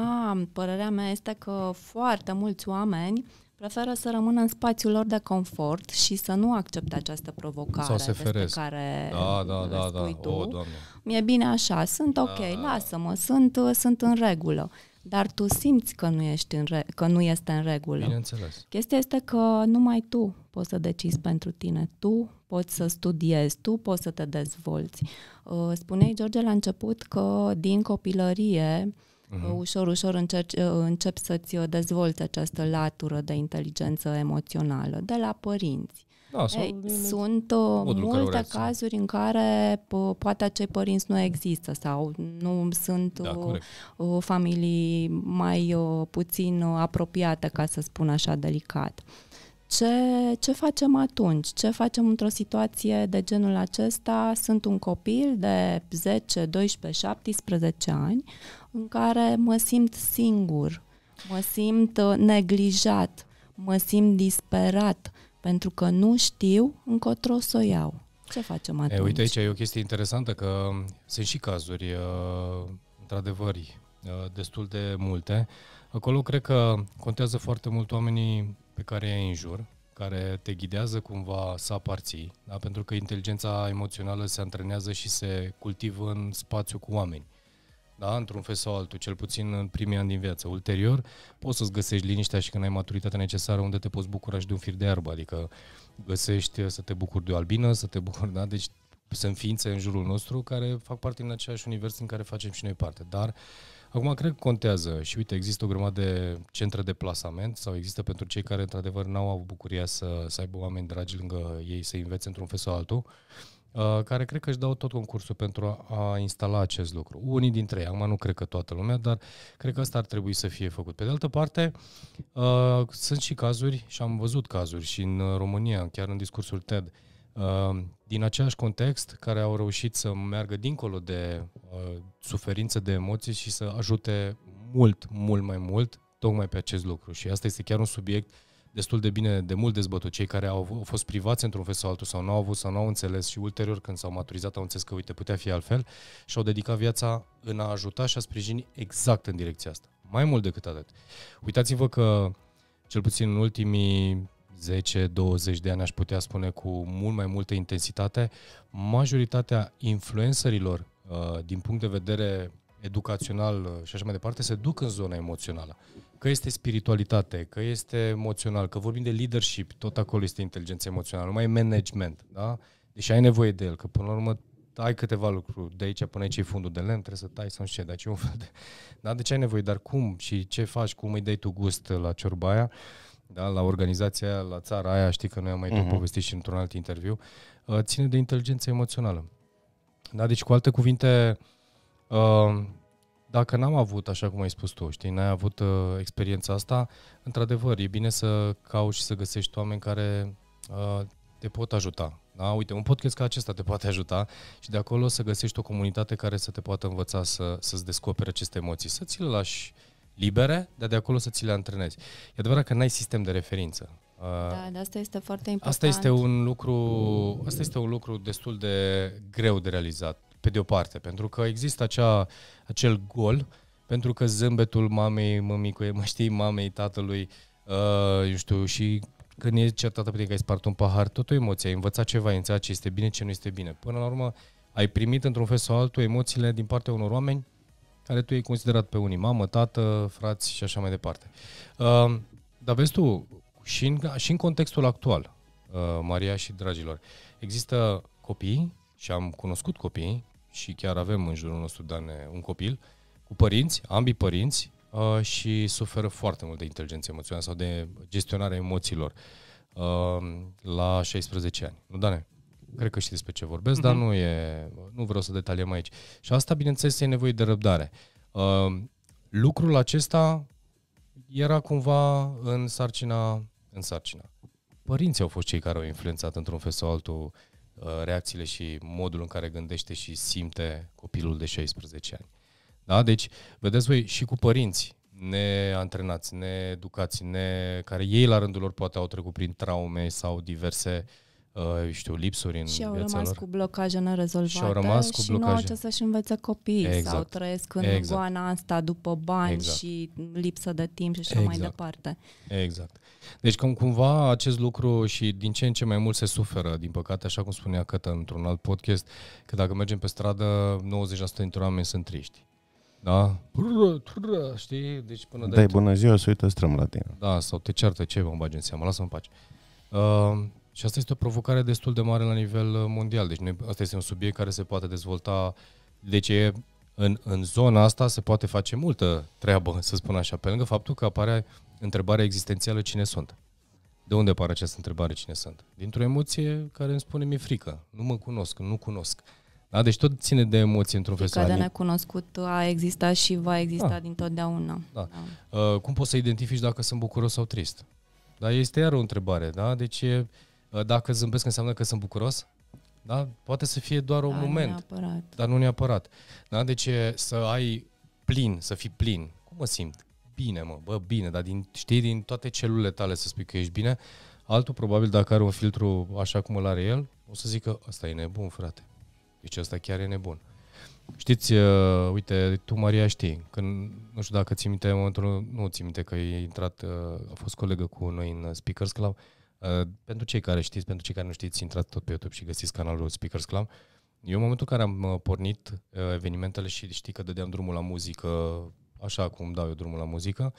părerea mea este că foarte mulți oameni Preferă să rămână în spațiul lor de confort și să nu accepte această provocare Sau se feresc. care da, da, uh, da, da. Tu. O, oh, Mi-e bine așa, sunt da. ok, da, da. lasă-mă, sunt, uh, sunt în regulă. Dar tu simți că nu, ești în re- că nu este în regulă. Bineînțeles. Chestia este că numai tu poți să decizi pentru tine. Tu poți să studiezi, tu poți să te dezvolți. Uh, spuneai, George, la început că din copilărie uh-huh. ușor, ușor încerci, uh, încep să-ți uh, dezvolți această latură de inteligență emoțională de la părinți. Da, sau Ei, sunt uh, multe cazuri în care p- poate acei părinți nu există sau nu sunt da, corect. familii mai puțin apropiate, ca să spun așa delicat. Ce, ce facem atunci? Ce facem într-o situație de genul acesta? Sunt un copil de 10, 12, 17 ani în care mă simt singur, mă simt uh, neglijat, mă simt disperat, pentru că nu știu încotro să o iau. Ce facem atunci? E, uite, aici e o chestie interesantă, că sunt și cazuri, uh, într-adevăr, uh, destul de multe. Acolo cred că contează foarte mult oamenii pe care îi în jur, care te ghidează cumva să aparții, da? pentru că inteligența emoțională se antrenează și se cultivă în spațiu cu oameni da? într-un fel sau altul, cel puțin în primii ani din viață. Ulterior, poți să-ți găsești liniștea și când ai maturitatea necesară unde te poți bucura și de un fir de iarbă, adică găsești să te bucuri de o albină, să te bucuri, da? Deci sunt ființe în jurul nostru care fac parte din același univers în care facem și noi parte. Dar Acum cred că contează și uite, există o grămadă de centre de plasament sau există pentru cei care într-adevăr n-au avut bucuria să, să aibă oameni dragi lângă ei, să învețe într-un fel sau altul. Uh, care cred că își dau tot concursul pentru a, a instala acest lucru. Unii dintre ei, acum nu cred că toată lumea, dar cred că asta ar trebui să fie făcut. Pe de altă parte, uh, sunt și cazuri, și am văzut cazuri și în România, chiar în discursul TED, uh, din același context, care au reușit să meargă dincolo de uh, suferință de emoții și să ajute mult, mult mai mult tocmai pe acest lucru. Și asta este chiar un subiect uh, destul de bine, de mult dezbătut. Cei care au, au fost privați într-un fel sau altul sau nu au avut sau nu au înțeles și ulterior când s-au maturizat au înțeles că, uite, putea fi altfel și au dedicat viața în a ajuta și a sprijini exact în direcția asta. Mai mult decât atât. Uitați-vă că, cel puțin în ultimii 10-20 de ani, aș putea spune cu mult mai multă intensitate, majoritatea influencerilor uh, din punct de vedere educațional uh, și așa mai departe, se duc în zona emoțională. Că este spiritualitate, că este emoțional, că vorbim de leadership, tot acolo este inteligența emoțională, mai management, da? Deci ai nevoie de el, că până la urmă ai câteva lucruri, de aici până aici e fundul de lemn, trebuie să tai sau nu știu ce, dar un fel de... (laughs) Da, de deci ce ai nevoie, dar cum și ce faci, cum îi dai tu gust la ciorba aia, da, la organizația aia, la țara aia, știi că noi am mai uh-huh. povestit și într-un alt interviu, uh, ține de inteligența emoțională. Da, deci cu alte cuvinte, uh, Ehm, dacă n-am avut, așa cum ai spus tu, știi, n-ai avut uh, experiența asta, într-adevăr, e bine să cauți și să găsești oameni care uh, te pot ajuta. Da? Uite, un podcast ca acesta te poate ajuta și de acolo să găsești o comunitate care să te poată învăța să, să-ți descoperi aceste emoții, să ți le lași libere, dar de acolo să ți le antrenezi. E adevărat că n-ai sistem de referință. Uh, da, dar asta este foarte important. Asta este un lucru, asta este un lucru destul de greu de realizat pe de o parte, pentru că există acea, acel gol, pentru că zâmbetul mamei, mămicuie, mă știi, mamei, tatălui, uh, eu știu, și când e certată pentru că ai spart un pahar, tot o emoție, ai învățat ceva, ai înțeles ce este bine, ce nu este bine. Până la urmă, ai primit într-un fel sau altul emoțiile din partea unor oameni care tu ai considerat pe unii, mamă, tată, frați și așa mai departe. Uh, dar vezi tu, și în, și în contextul actual, uh, Maria și dragilor, există copii și am cunoscut copii și chiar avem în jurul nostru Dane un copil, cu părinți, ambii părinți, uh, și suferă foarte mult de inteligență emoțională sau de gestionarea emoțiilor uh, la 16 ani. Nu, Dane? Cred că știi despre ce vorbesc, mm-hmm. dar mhm. nu e, nu vreau să detaliem aici. Și asta, bineînțeles, e nevoie de răbdare. Uh, lucrul acesta era cumva în sarcina, în sarcina. Părinții au fost cei care au influențat într-un fel sau altul uh, Uh, reacțiile și modul în care gândește și simte copilul de 16 ani. Da? Deci, vedeți voi, și cu părinți neantrenați, needucați, ne... care ei la rândul lor poate au trecut prin traume sau diverse uh, știu, lipsuri în Și au viața rămas lor. cu blocaje nerezolvate și, au rămas cu blocaje. și nu au ce să-și învețe copiii exact. sau trăiesc în exact. goana asta după bani exact. și lipsă de timp și așa exact. mai departe. Exact. Deci cum cumva acest lucru și din ce în ce mai mult se suferă, din păcate, așa cum spunea Cătă într-un alt podcast, că dacă mergem pe stradă, 90% dintre oameni sunt triști. Da? Trrr, trrr, știi? Deci până Dai, dai bună ziua, să uită strâm la tine. Da, sau te ceartă, ce vă bagi în seamă, lasă-mă în pace. Uh, și asta este o provocare destul de mare la nivel uh, mondial. Deci noi, asta este un subiect care se poate dezvolta. Deci e, în, în zona asta se poate face multă treabă, să spun așa, pe lângă faptul că apare întrebarea existențială cine sunt. De unde apare această întrebare cine sunt? Dintr-o emoție care îmi spune mi-e frică, nu mă cunosc, nu cunosc. Da, deci tot ține de emoții într-un fel Frica de necunoscut a existat și va exista da. dintotdeauna. Da. da. Uh, cum poți să identifici dacă sunt bucuros sau trist? Da, este iar o întrebare, da? Deci e, uh, dacă zâmbesc înseamnă că sunt bucuros? Da? Poate să fie doar un da, moment, nu neapărat. dar nu neapărat. Da? Deci e, să ai plin, să fii plin. Cum mă simt? bine, mă, bă, bine, dar din, știi din toate celulele tale să spui că ești bine, altul probabil dacă are un filtru așa cum îl are el, o să zică, asta e nebun, frate. Deci asta chiar e nebun. Știți, uh, uite, tu, Maria, știi, când, nu știu dacă ți minte, în momentul nu ți minte că e intrat, uh, a fost colegă cu noi în Speakers Club, uh, pentru cei care știți, pentru cei care nu știți, intrat tot pe YouTube și găsiți canalul Speakers Club. Eu, în momentul în care am uh, pornit uh, evenimentele și știi că dădeam drumul la muzică așa cum dau eu drumul la muzică.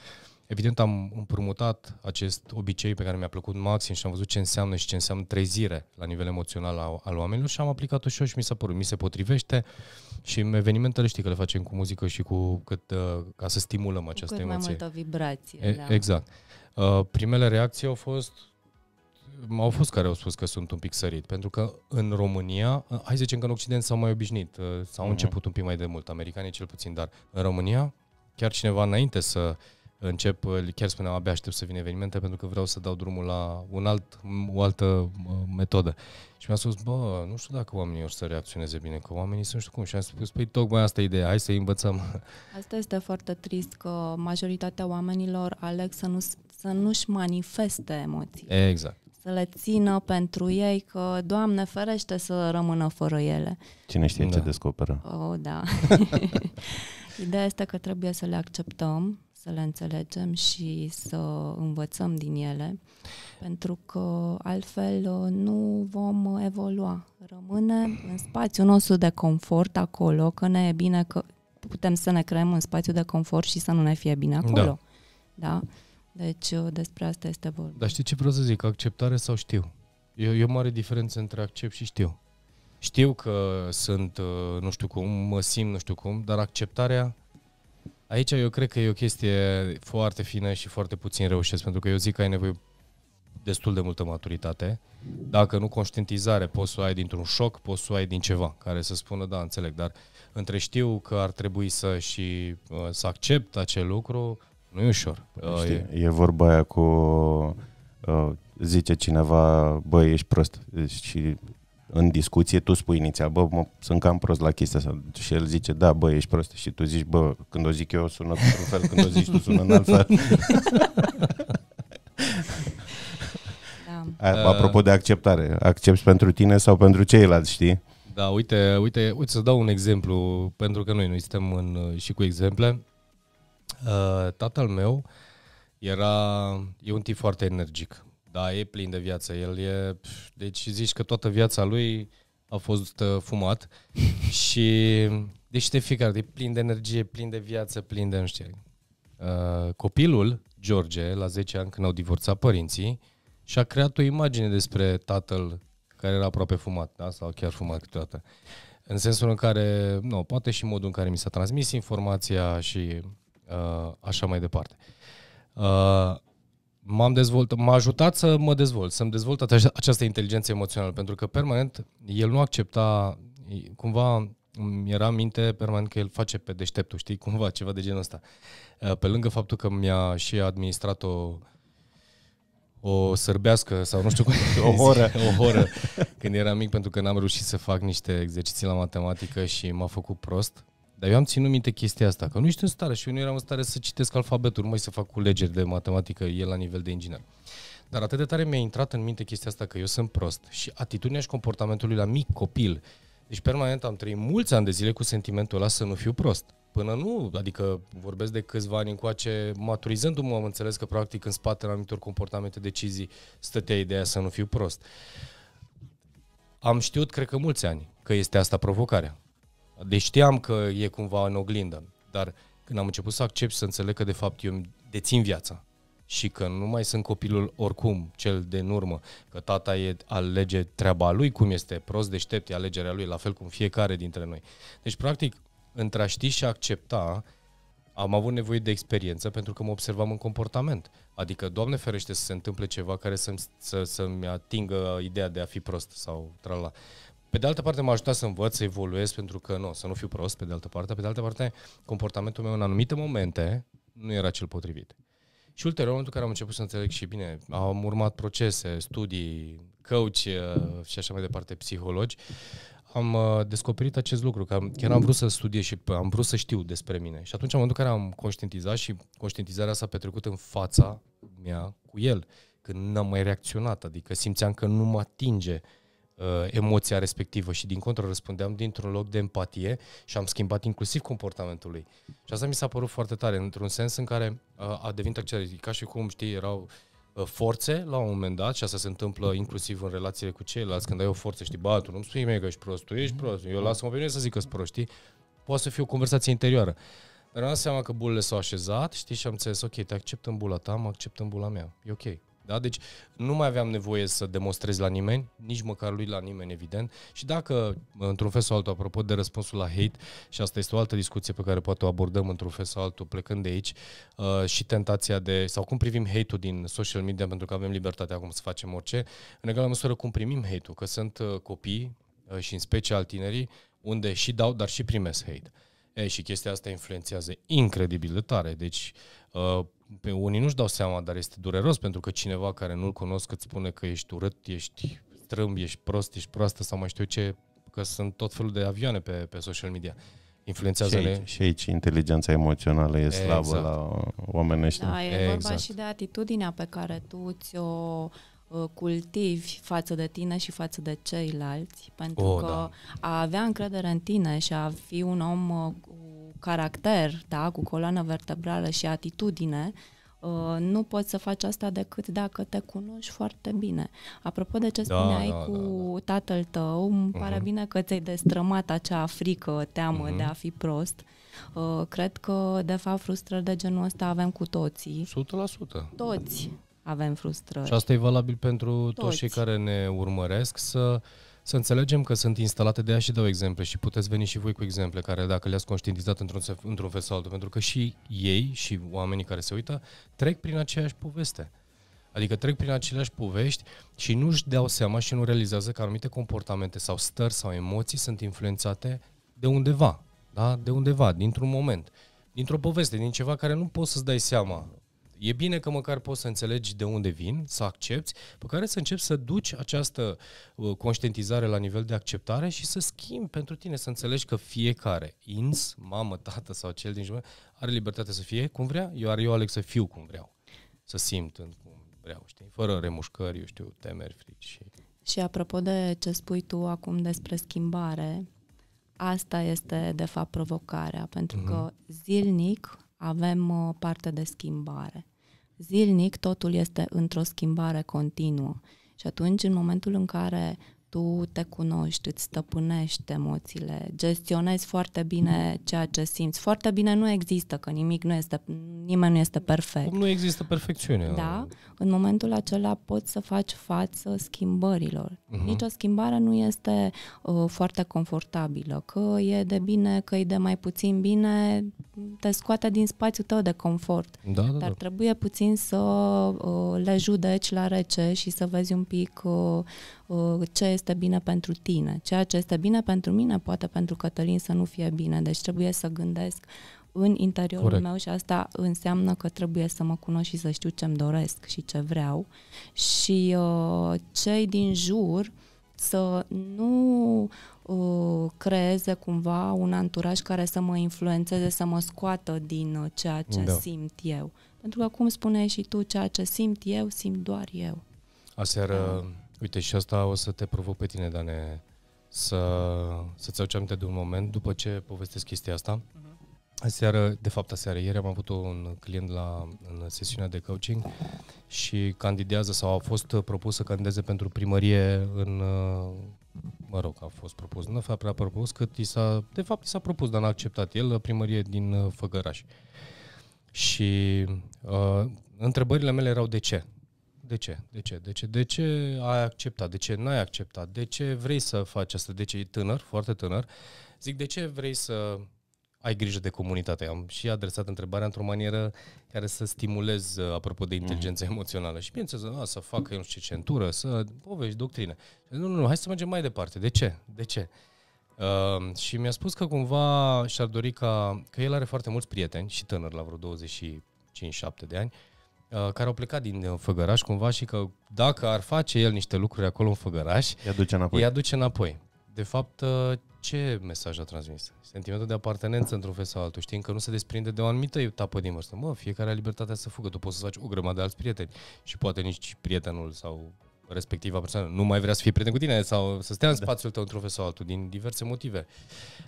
Evident am împrumutat acest obicei pe care mi-a plăcut maxim și am văzut ce înseamnă și ce înseamnă trezire la nivel emoțional al, al oamenilor și am aplicat-o și eu și mi s-a părut, mi se potrivește și evenimentele știi că le facem cu muzică și cu cât, uh, ca să stimulăm această cu cât emoție. mai multă vibrație. E, da. Exact. Uh, primele reacții au fost au fost care au spus că sunt un pic sărit, pentru că în România, uh, hai să zicem că în Occident s-au mai obișnuit, uh, s-au uh-huh. început un pic mai de mult, americanii cel puțin, dar în România chiar cineva înainte să încep, chiar spuneam, abia aștept să vin evenimente pentru că vreau să dau drumul la un alt, o altă uh, metodă. Și mi-a spus, bă, nu știu dacă oamenii o să reacționeze bine, că oamenii sunt nu știu cum. Și am spus, păi tocmai asta e ideea, hai să-i învățăm. (laughs) Asta este foarte trist, că majoritatea oamenilor aleg să, nu, să nu-și manifeste emoții. Exact să le țină pentru ei, că Doamne ferește să rămână fără ele. Cine știe da. ce descoperă. Oh, da. (laughs) Ideea este că trebuie să le acceptăm, să le înțelegem și să învățăm din ele, pentru că altfel uh, nu vom evolua. Rămânem în spațiul nostru de confort acolo, că ne e bine că putem să ne creăm un spațiu de confort și să nu ne fie bine acolo. Da. da? Deci uh, despre asta este vorba. Dar știi ce vreau să zic? Acceptare sau știu? E, e o mare diferență între accept și știu. Știu că sunt, uh, nu știu cum, mă simt, nu știu cum, dar acceptarea, aici eu cred că e o chestie foarte fină și foarte puțin reușesc, pentru că eu zic că ai nevoie destul de multă maturitate. Dacă nu conștientizare, poți să o ai dintr-un șoc, poți să o ai din ceva care să spună, da, înțeleg, dar între știu că ar trebui să și uh, să accept acel lucru, nu e ușor. Uh, Știi, e... e vorba aia cu zice cineva, băi, ești prost și în discuție, tu spui inițial, bă, mă, sunt cam prost la chestia asta și el zice, da, bă, ești prost și tu zici, bă, când o zic eu sună într-un fel, când o zici tu sună în alt fel. (laughs) da. Apropo de acceptare, accepti pentru tine sau pentru ceilalți, știi? Da, uite, uite, uite să dau un exemplu, pentru că noi, noi suntem în, și cu exemple. Uh, tatăl meu era, e un tip foarte energic, da, e plin de viață. El e... Deci zici că toată viața lui a fost uh, fumat (laughs) și... Deci de fiecare e plin de energie, plin de viață, plin de nu știu. Uh, copilul, George, la 10 ani când au divorțat părinții, și-a creat o imagine despre tatăl care era aproape fumat, da? sau chiar fumat câteodată. În sensul în care, nu, poate și modul în care mi s-a transmis informația și uh, așa mai departe. Uh, m-am dezvoltat, m-a ajutat să mă dezvolt, să-mi dezvolt această inteligență emoțională, pentru că permanent el nu accepta, cumva mi era minte permanent că el face pe deșteptul, știi, cumva ceva de genul ăsta. Uh, pe lângă faptul că mi-a și administrat o o sărbească sau nu știu cum (laughs) o horă. o horă când eram mic pentru că n-am reușit să fac niște exerciții la matematică și m-a făcut prost dar eu am ținut minte chestia asta, că nu ești în stare și eu nu eram în stare să citesc alfabetul, mai să fac culegeri de matematică, el la nivel de inginer. Dar atât de tare mi-a intrat în minte chestia asta că eu sunt prost și atitudinea și lui la mic copil. Deci permanent am trăit mulți ani de zile cu sentimentul ăla să nu fiu prost. Până nu, adică vorbesc de câțiva ani încoace, maturizându-mă am înțeles că practic în spatele anumitor comportamente, decizii, stătea ideea să nu fiu prost. Am știut, cred că mulți ani, că este asta provocarea. Deci știam că e cumva în oglindă, dar când am început să accept, să înțeleg că de fapt eu dețin viața și că nu mai sunt copilul oricum, cel de în urmă, că tata e alege treaba lui cum este, prost deștept e alegerea lui, la fel cum fiecare dintre noi. Deci, practic, între a ști și a accepta, am avut nevoie de experiență pentru că mă observam în comportament. Adică, Doamne ferește să se întâmple ceva care să-mi, să, mi atingă ideea de a fi prost sau trala. Pe de altă parte m-a ajutat să învăț, să evoluez, pentru că nu, să nu fiu prost, pe de altă parte. Pe de altă parte, comportamentul meu în anumite momente nu era cel potrivit. Și ulterior, în momentul în care am început să înțeleg și bine, am urmat procese, studii, coach uh, și așa mai departe, psihologi, am uh, descoperit acest lucru, că chiar am vrut să studiez și am vrut să știu despre mine. Și atunci, în momentul în care am conștientizat și conștientizarea s-a petrecut în fața mea cu el, când n-am mai reacționat, adică simțeam că nu mă atinge Uh, emoția respectivă și din contră răspundeam dintr-un loc de empatie și am schimbat inclusiv comportamentul lui. Și asta mi s-a părut foarte tare, într-un sens în care uh, a devenit accelerat. Ca și cum, știi, erau uh, forțe la un moment dat și asta se întâmplă inclusiv în relațiile cu ceilalți, când ai o forță, știi, bă, tu nu-mi spui mie că ești prost, tu ești prost, eu lasă-mă pe mine să zic că ești prost, știi? Poate să fie o conversație interioară. Dar am seama că bulele s-au așezat, știi, și am înțeles, ok, te accept în bula ta, mă accept în bula mea, e ok. Da? Deci nu mai aveam nevoie să demonstrez la nimeni, nici măcar lui la nimeni, evident. Și dacă, într-un fel sau altul, apropo de răspunsul la hate, și asta este o altă discuție pe care poate o abordăm într-un fel sau altul plecând de aici, uh, și tentația de, sau cum privim hate-ul din social media, pentru că avem libertatea acum să facem orice, în egală măsură cum primim hate-ul, că sunt uh, copii uh, și în special tinerii, unde și dau, dar și primesc hate. E, și chestia asta influențează incredibil de tare. Deci, ă, pe unii nu-și dau seama, dar este dureros pentru că cineva care nu-l cunosc îți spune că ești urât, ești strâmb, ești prost, ești proastă sau mai știu ce, că sunt tot felul de avioane pe, pe social media. Influențează și aici, și aici inteligența emoțională e slabă exact. la oamenii ăștia. Da, e exact. vorba și de atitudinea pe care tu ți-o Uh, cultivi față de tine și față de ceilalți, pentru oh, că da. a avea încredere în tine și a fi un om uh, cu caracter, da, cu coloană vertebrală și atitudine, uh, nu poți să faci asta decât dacă te cunoști foarte bine. Apropo de ce da, spuneai da, cu da, da. tatăl tău, îmi pare uh-huh. bine că ți-ai destrămat acea frică, teamă uh-huh. de mhm. a fi prost. Uh, cred că, de fapt, frustrări de genul ăsta avem cu toții. 100%. Toți avem frustrări. Și asta e valabil pentru toți, toți cei care ne urmăresc să să înțelegem că sunt instalate, de aia și dau exemple și puteți veni și voi cu exemple care dacă le-ați conștientizat într-un, într-un fel sau altul, pentru că și ei și oamenii care se uită trec prin aceeași poveste. Adică trec prin aceleași povești și nu-și dau seama și nu realizează că anumite comportamente sau stări sau emoții sunt influențate de undeva, da? de undeva, dintr-un moment, dintr-o poveste, din ceva care nu poți să-ți dai seama E bine că măcar poți să înțelegi de unde vin, să accepti, pe care să începi să duci această uh, conștientizare la nivel de acceptare și să schimbi pentru tine, să înțelegi că fiecare, ins, mamă, tată sau cel din jur, are libertate să fie cum vrea, iar eu aleg să fiu cum vreau, să simt în cum vreau, știi, fără remușcări, eu știu, temeri, frici. Și... și apropo de ce spui tu acum despre schimbare, asta este de fapt provocarea, pentru mm-hmm. că zilnic avem uh, parte de schimbare zilnic totul este într-o schimbare continuă. Și atunci, în momentul în care tu te cunoști, îți stăpânești emoțiile, gestionezi foarte bine ceea ce simți. Foarte bine nu există, că nimic nu este, nimeni nu este perfect. Cum nu există perfecțiune. Da, uh? în momentul acela poți să faci față schimbărilor. Uh-huh. Nici o schimbare nu este uh, foarte confortabilă, că e de bine, că e de mai puțin bine, te scoate din spațiul tău de confort. Da, da, Dar da. trebuie puțin să uh, le judeci la rece și să vezi un pic uh, uh, ce este bine pentru tine. Ceea ce este bine pentru mine poate pentru Cătălin să nu fie bine. Deci trebuie să gândesc în interiorul Corect. meu și asta înseamnă că trebuie să mă cunosc și să știu ce-mi doresc și ce vreau. Și uh, cei din jur să nu Uh, creeze cumva un anturaj care să mă influențeze, să mă scoată din uh, ceea ce da. simt eu. Pentru că, cum spuneai și tu, ceea ce simt eu, simt doar eu. Aseară, da. uite, și asta o să te provoc pe tine, Dane, să, să-ți aduci aminte de un moment după ce povestesc chestia asta. Uh-huh. Aseară, de fapt aseară, ieri am avut un client la în sesiunea de coaching și candidează sau a fost propus să candideze pentru primărie în uh, mă rog, a fost propus. Nu a prea propus, cât i s-a, de fapt i s-a propus, dar n-a acceptat el, primărie din uh, Făgăraș. Și uh, întrebările mele erau de ce? De ce? De ce? De ce? De ce ai acceptat? De ce n-ai acceptat? De ce vrei să faci asta? De ce e tânăr, foarte tânăr? Zic, de ce vrei să ai grijă de comunitate. Am și adresat întrebarea într-o manieră care să stimulez, uh, apropo de mhm. inteligența mm-hmm. emoțională. Și bineînțeles, a, să facă, eu nu știu ce, centură, să povești, doctrine. Nu, nu, nu, hai să mergem mai departe. De ce? De ce? Uh, și mi-a spus că cumva și-ar dori ca, că el are foarte mulți prieteni și tânăr la vreo 25-7 de ani, uh, care au plecat din uh, Făgăraș cumva și că dacă ar face el niște lucruri acolo în Făgăraș, i-aduce înapoi. I-aduce înapoi. De fapt, uh, ce mesaj a transmis? Sentimentul de apartenență într-un fel sau altul. Știm că nu se desprinde de o anumită etapă din vârstă. Mă, fiecare are libertatea să fugă. Tu poți să faci o grămadă de alți prieteni și poate nici prietenul sau respectiva persoană nu mai vrea să fie prieten cu tine sau să stea în da. spațiul tău într-un fel sau altul, din diverse motive.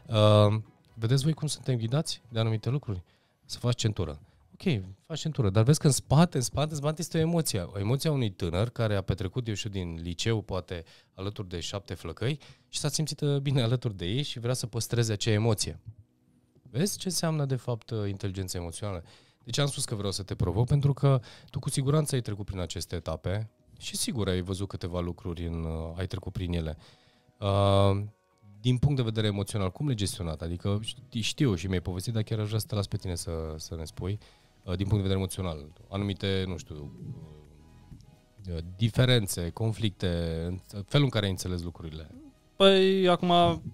Uh, vedeți voi cum suntem ghidați de anumite lucruri? Să faci centură ok, faci centură, dar vezi că în spate, în spate, în spate este o emoție. O emoție a unui tânăr care a petrecut, eu știu, din liceu, poate alături de șapte flăcăi și s-a simțit uh, bine alături de ei și vrea să păstreze acea emoție. Vezi ce înseamnă, de fapt, uh, inteligența emoțională? Deci am spus că vreau să te provoc pentru că tu cu siguranță ai trecut prin aceste etape și sigur ai văzut câteva lucruri, în, uh, ai trecut prin ele. Uh, din punct de vedere emoțional, cum le gestionat? Adică știu și mi-ai povestit, dar chiar aș vrea să te las pe tine să, să ne spui. Uh, Uh, din punct de vedere emoțional. Anumite, nu știu, uh, diferențe, conflicte, felul în care ai înțeles lucrurile. Păi, acum,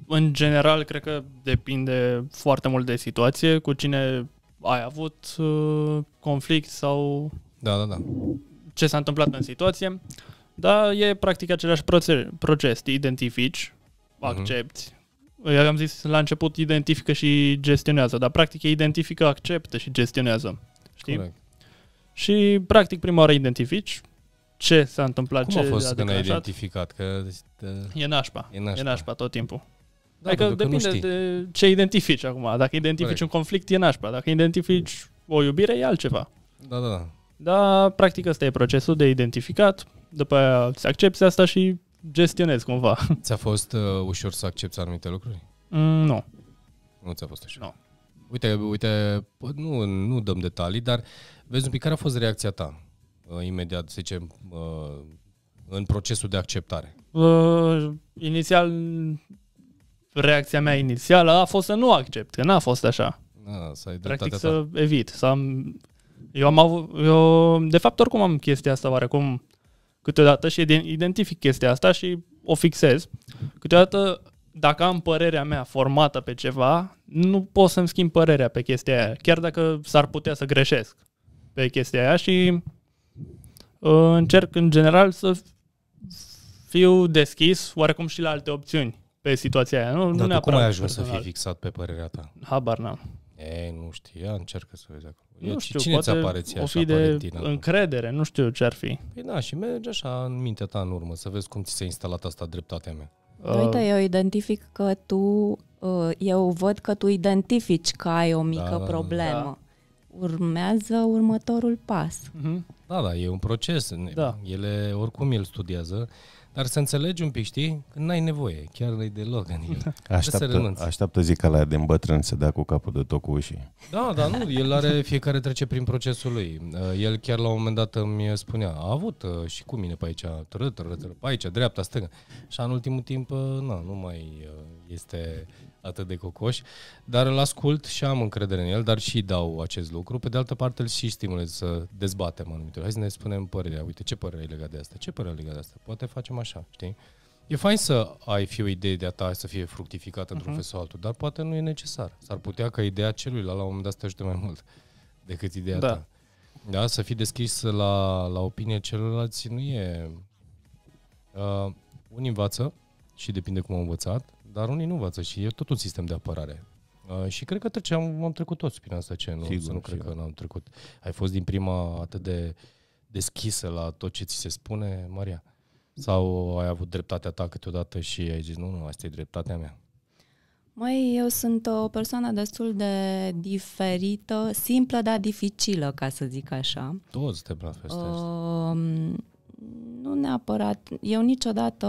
în general, cred că depinde foarte mult de situație, cu cine ai avut uh, conflict sau da, da, da. ce s-a întâmplat în situație. Dar e practic același proces, proces. Te identifici, mhm. accepti. Uh-huh. Eu am zis la început, identifică și gestionează, dar practic identifică, acceptă și gestionează. Știi? Corect. Și, practic, prima oară identifici ce s-a întâmplat, Cum ce a fost a când ai identificat? Că, e, nașpa, e nașpa, e nașpa tot timpul. Da, adică depinde de ce identifici acum. Dacă identifici Corect. un conflict, e nașpa. Dacă identifici o iubire, e altceva. Da, da, da. Dar, practic, ăsta e procesul de identificat, după aia să accepti asta și gestionezi cumva. Ți-a fost uh, ușor să accepti anumite lucruri? Mm, nu. Nu ți-a fost ușor? Nu. Uite, uite, nu, nu dăm detalii, dar vezi un pic care a fost reacția ta uh, imediat, să zicem, uh, în procesul de acceptare. Uh, inițial, reacția mea inițială a fost să nu accept, că n-a fost așa. A, să ai Practic să ta. evit. Să am... Eu am avut, eu, de fapt, oricum am chestia asta oarecum câteodată și identific chestia asta și o fixez. Câteodată dacă am părerea mea formată pe ceva, nu pot să-mi schimb părerea pe chestia aia, chiar dacă s-ar putea să greșesc pe chestia aia și uh, încerc în general să fiu deschis oarecum și la alte opțiuni pe situația aia. Nu, Dar nu cum ai ajuns personal. să fii fixat pe părerea ta? Habar n-am. Ei, eh, nu știu, ia încercă să vezi acolo. Nu știu, cine poate apare ție o fi de Valentina? încredere, nu știu ce ar fi. Păi da, și merge așa în mintea ta în urmă, să vezi cum ți s-a instalat asta dreptatea mea. Uite, uh, eu identific că tu, uh, eu văd că tu identifici că ai o mică da, da, da. problemă. Da. Urmează următorul pas. Mhm. Da, da, e un proces. Da. Ele oricum el studiază. Uh, dar să înțelegi un pic, știi? Că n-ai nevoie, chiar nu-i deloc în el. Da. Așteaptă, așteaptă zi ca la de îmbătrân să dea cu capul de tot cu ușii. Da, dar nu, el are, fiecare trece prin procesul lui. Uh, el chiar la un moment dat îmi spunea, a avut uh, și cu mine pe aici, tră, tră, pe aici, dreapta, stânga. Și în ultimul timp, uh, nu, nu mai este atât de cocoș, dar îl ascult și am încredere în el, dar și dau acest lucru. Pe de altă parte, îl și stimulez să dezbatem anumite Hai să ne spunem părerea. Uite, ce părere ai legat de asta? Ce părere ai legat de asta? Poate facem așa, știi? E fain să ai fi o idee de-a ta să fie fructificată uh-huh. într-un mhm. fel sau altul, dar poate nu e necesar. S-ar putea ca ideea celuilalt la un moment dat să te ajute mai mult (laughs) decât ideea da. ta. Da? Să fii deschis la, la opinie celorlalți nu e... Uh, unii învață și depinde cum au învățat, dar unii nu învață și e tot un sistem de apărare. Uh, și cred că treceam, am trecut toți prin asta ce nu, sigur, să nu sigur. cred că n-am trecut. Ai fost din prima atât de deschisă la tot ce ți se spune, Maria? Sau ai avut dreptatea ta câteodată și ai zis, nu, nu, asta e dreptatea mea? Mai eu sunt o persoană destul de diferită, simplă, dar dificilă, ca să zic așa. Toți te prafestești. Uh, um, nu neapărat. Eu niciodată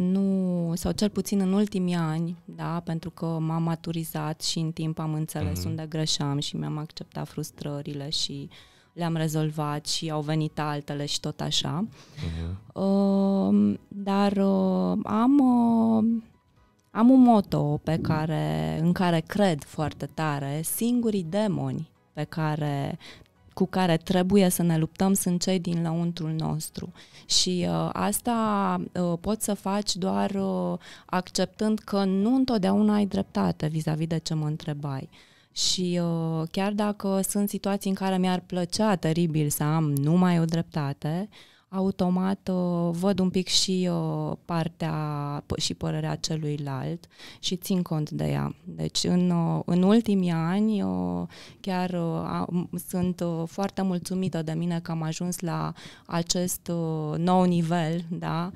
nu, sau cel puțin în ultimii ani, da, pentru că m-am maturizat și în timp am înțeles mm-hmm. unde greșeam și mi-am acceptat frustrările și le-am rezolvat și au venit altele și tot așa. Mm-hmm. Uh, dar uh, am... Uh, am un moto pe care, în care cred foarte tare, singurii demoni pe care cu care trebuie să ne luptăm sunt cei din lăuntrul nostru. Și uh, asta uh, poți să faci doar uh, acceptând că nu întotdeauna ai dreptate vis-a-vis de ce mă întrebai. Și uh, chiar dacă sunt situații în care mi-ar plăcea teribil să am numai o dreptate, uh, automat uh, văd un pic și uh, partea p- și părerea celuilalt și țin cont de ea. Deci în, uh, în ultimii ani uh, chiar uh, am, sunt uh, foarte mulțumită de mine că am ajuns la acest nou nivel, da?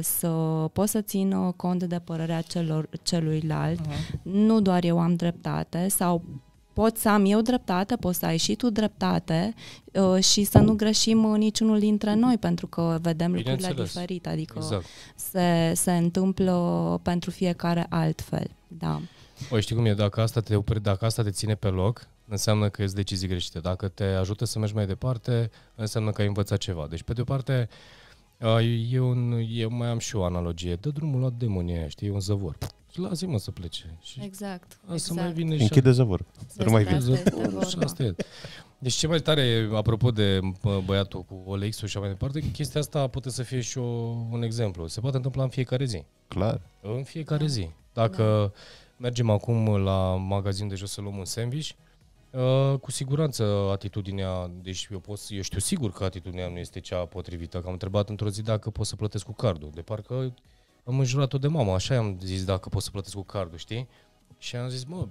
să pot să țin cont de părerea celor, celuilalt. Uh-huh. Nu doar eu am dreptate sau pot să am eu dreptate, poți să ai și tu dreptate uh, și să nu greșim uh, niciunul dintre noi, pentru că vedem lucrurile diferite, adică exact. se, se întâmplă pentru fiecare altfel. Da. O, știi cum e, dacă asta, te, dacă asta te ține pe loc, înseamnă că ești decizii greșite. Dacă te ajută să mergi mai departe, înseamnă că ai învățat ceva. Deci, pe de o parte, uh, eu, eu mai am și o analogie. Dă drumul la demonie, știi, e un zăvor lasă mă să plece. Și exact. Să exact. mai vine și... Închide zavor. Nu mai vine. și asta e. Deci ce mai tare, apropo de băiatul cu olex și așa mai departe, chestia asta poate să fie și o, un exemplu. Se poate întâmpla în fiecare zi. Clar. În fiecare da. zi. Da. Dacă da. mergem acum la magazin de jos să luăm un sandwich, uh, cu siguranță atitudinea, deci eu, pot, eu știu sigur că atitudinea nu este cea potrivită, că am întrebat într-o zi dacă pot să plătesc cu cardul, de parcă am înjurat-o de mama, așa am zis dacă pot să plătesc cu cardul, știi? Și am zis, mă,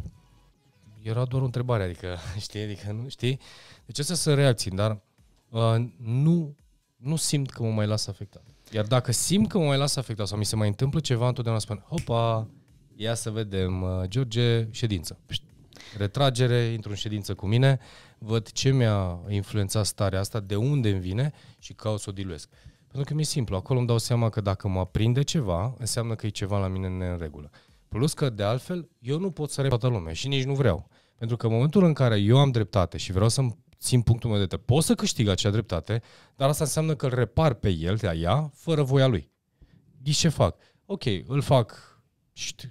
era doar o întrebare, adică, (laughs) știi, adică nu, știi? Deci astea sunt reacții, dar uh, nu, nu simt că mă mai las afectat. Iar dacă simt că mă mai las afectat sau mi se mai întâmplă ceva, întotdeauna spun, hopa, ia să vedem, uh, George, ședință. Retragere, intru în ședință cu mine, văd ce mi-a influențat starea asta, de unde îmi vine și caut să o diluesc. Pentru că mi-e simplu. Acolo îmi dau seama că dacă mă aprinde ceva, înseamnă că e ceva la mine în regulă. Plus că, de altfel, eu nu pot să repet toată lumea și nici nu vreau. Pentru că în momentul în care eu am dreptate și vreau să-mi țin punctul meu de vedere, pot să câștig acea dreptate, dar asta înseamnă că îl repar pe el, de ea, fără voia lui. Ghiți ce fac? Ok, îl fac,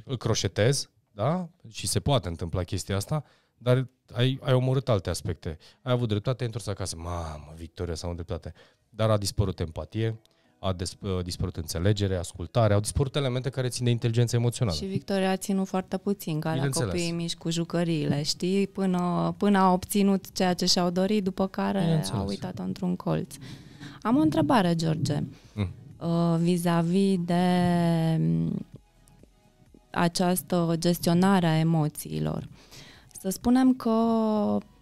îl croșetez, da? Și se poate întâmpla chestia asta, dar ai, ai omorât alte aspecte. Ai avut dreptate, ai întors acasă. Mamă, Victoria, s-a dreptate. Dar a dispărut empatie, a dispărut înțelegere, ascultare, au dispărut elemente care țin de inteligență emoțională. Și Victoria a ținut foarte puțin, ca la copiii mici cu jucăriile, știi? Până, până a obținut ceea ce și-au dorit, după care a uitat-o într-un colț. Am o întrebare, George, mm. Uh, vis-a-vis de mm, această gestionare a emoțiilor. Să spunem că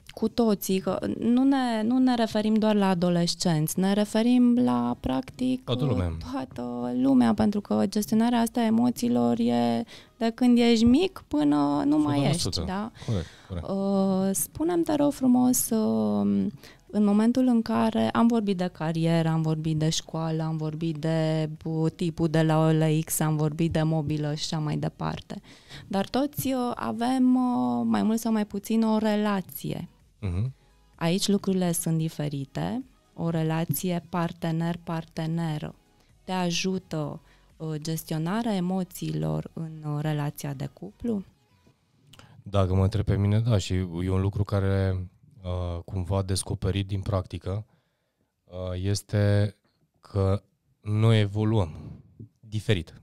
cu toții, că nu ne, nu ne referim doar la adolescenți, ne referim la practic toată lumea. toată lumea, pentru că gestionarea asta a emoțiilor e de când ești mic până nu 100%. mai ești. Da? Corect, corect. Uh, spunem, te rog frumos, uh, în momentul în care am vorbit de carieră, am vorbit de școală, am vorbit de tipul de la OLX, am vorbit de mobilă și așa mai departe. Dar toți uh, avem uh, mai mult sau mai puțin o relație. Uh-huh. Aici lucrurile sunt diferite. O relație partener-parteneră te ajută uh, gestionarea emoțiilor în relația de cuplu? Dacă mă întreb pe mine, da, și e un lucru care Uh, cumva descoperit din practică uh, este că noi evoluăm diferit.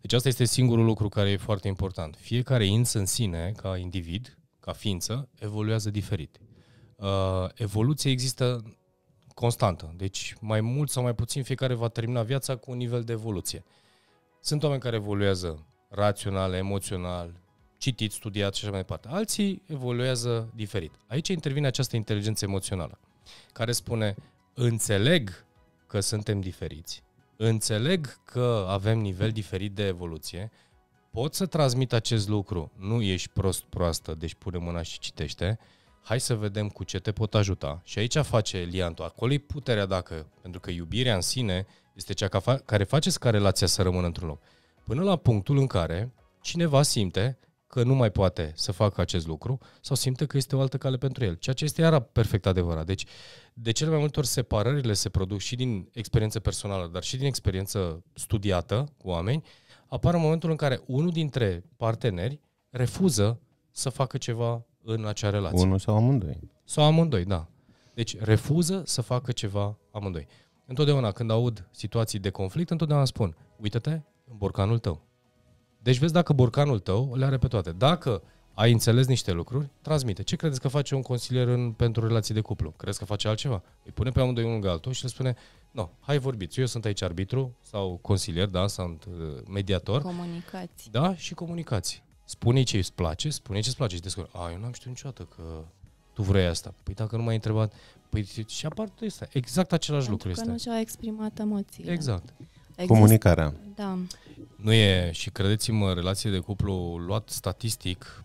Deci asta este singurul lucru care e foarte important. Fiecare ins în sine, ca individ, ca ființă, evoluează diferit. Uh, evoluția există constantă. Deci mai mult sau mai puțin fiecare va termina viața cu un nivel de evoluție. Sunt oameni care evoluează rațional, emoțional, citit, studiat și așa mai departe. Alții evoluează diferit. Aici intervine această inteligență emoțională, care spune, înțeleg că suntem diferiți, înțeleg că avem nivel diferit de evoluție, pot să transmit acest lucru, nu ești prost proastă, deci pune mâna și citește, hai să vedem cu ce te pot ajuta. Și aici face liantul, acolo e puterea dacă, pentru că iubirea în sine este cea care face ca relația să rămână într-un loc. Până la punctul în care cineva simte că nu mai poate să facă acest lucru sau simte că este o altă cale pentru el, ceea ce este iară perfect adevărat. Deci, de cele mai multe ori, separările se produc și din experiență personală, dar și din experiență studiată cu oameni, apar în momentul în care unul dintre parteneri refuză să facă ceva în acea relație. Unul sau amândoi. Sau amândoi, da. Deci refuză să facă ceva amândoi. Întotdeauna când aud situații de conflict, întotdeauna spun, uite te în borcanul tău. Deci vezi dacă borcanul tău le are pe toate. Dacă ai înțeles niște lucruri, transmite. Ce credeți că face un consilier în, pentru relații de cuplu? Crezi că face altceva? Îi pune pe amândoi unul altul și le spune, nu, no, hai vorbiți, eu sunt aici arbitru sau consilier, da, uh, mediator. Comunicați. Da, și comunicați. Spune ce îți place, spune ce îți place și descurcă. A, eu n-am știut niciodată că tu vrei asta. Păi dacă nu m-ai întrebat, păi și apar tu este. Exact același Pentru lucru că este. nu și a exprimat emoții. Exact. Exist. Comunicarea. Da. Nu e, și credeți-mă, relație de cuplu luat statistic,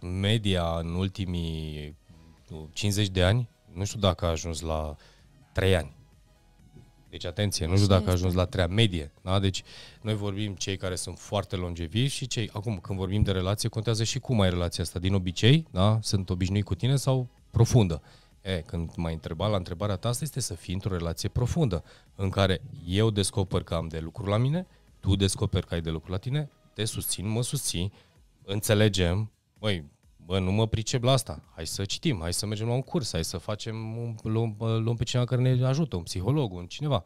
media în ultimii 50 de ani, nu știu dacă a ajuns la 3 ani. Deci, atenție, nu știu dacă a ajuns la treia medie. Da? Deci, noi vorbim cei care sunt foarte longevi și cei... Acum, când vorbim de relație, contează și cum ai relația asta. Din obicei, da? sunt obișnuit cu tine sau profundă? E, când m-ai întrebat la întrebarea ta, asta este să fii într-o relație profundă în care eu descoper că am de lucru la mine, tu descoperi că ai de lucru la tine, te susțin, mă susții, înțelegem, măi, bă, nu mă pricep la asta, hai să citim, hai să mergem la un curs, hai să facem, un, luăm, luăm pe cineva care ne ajută, un psiholog, un cineva.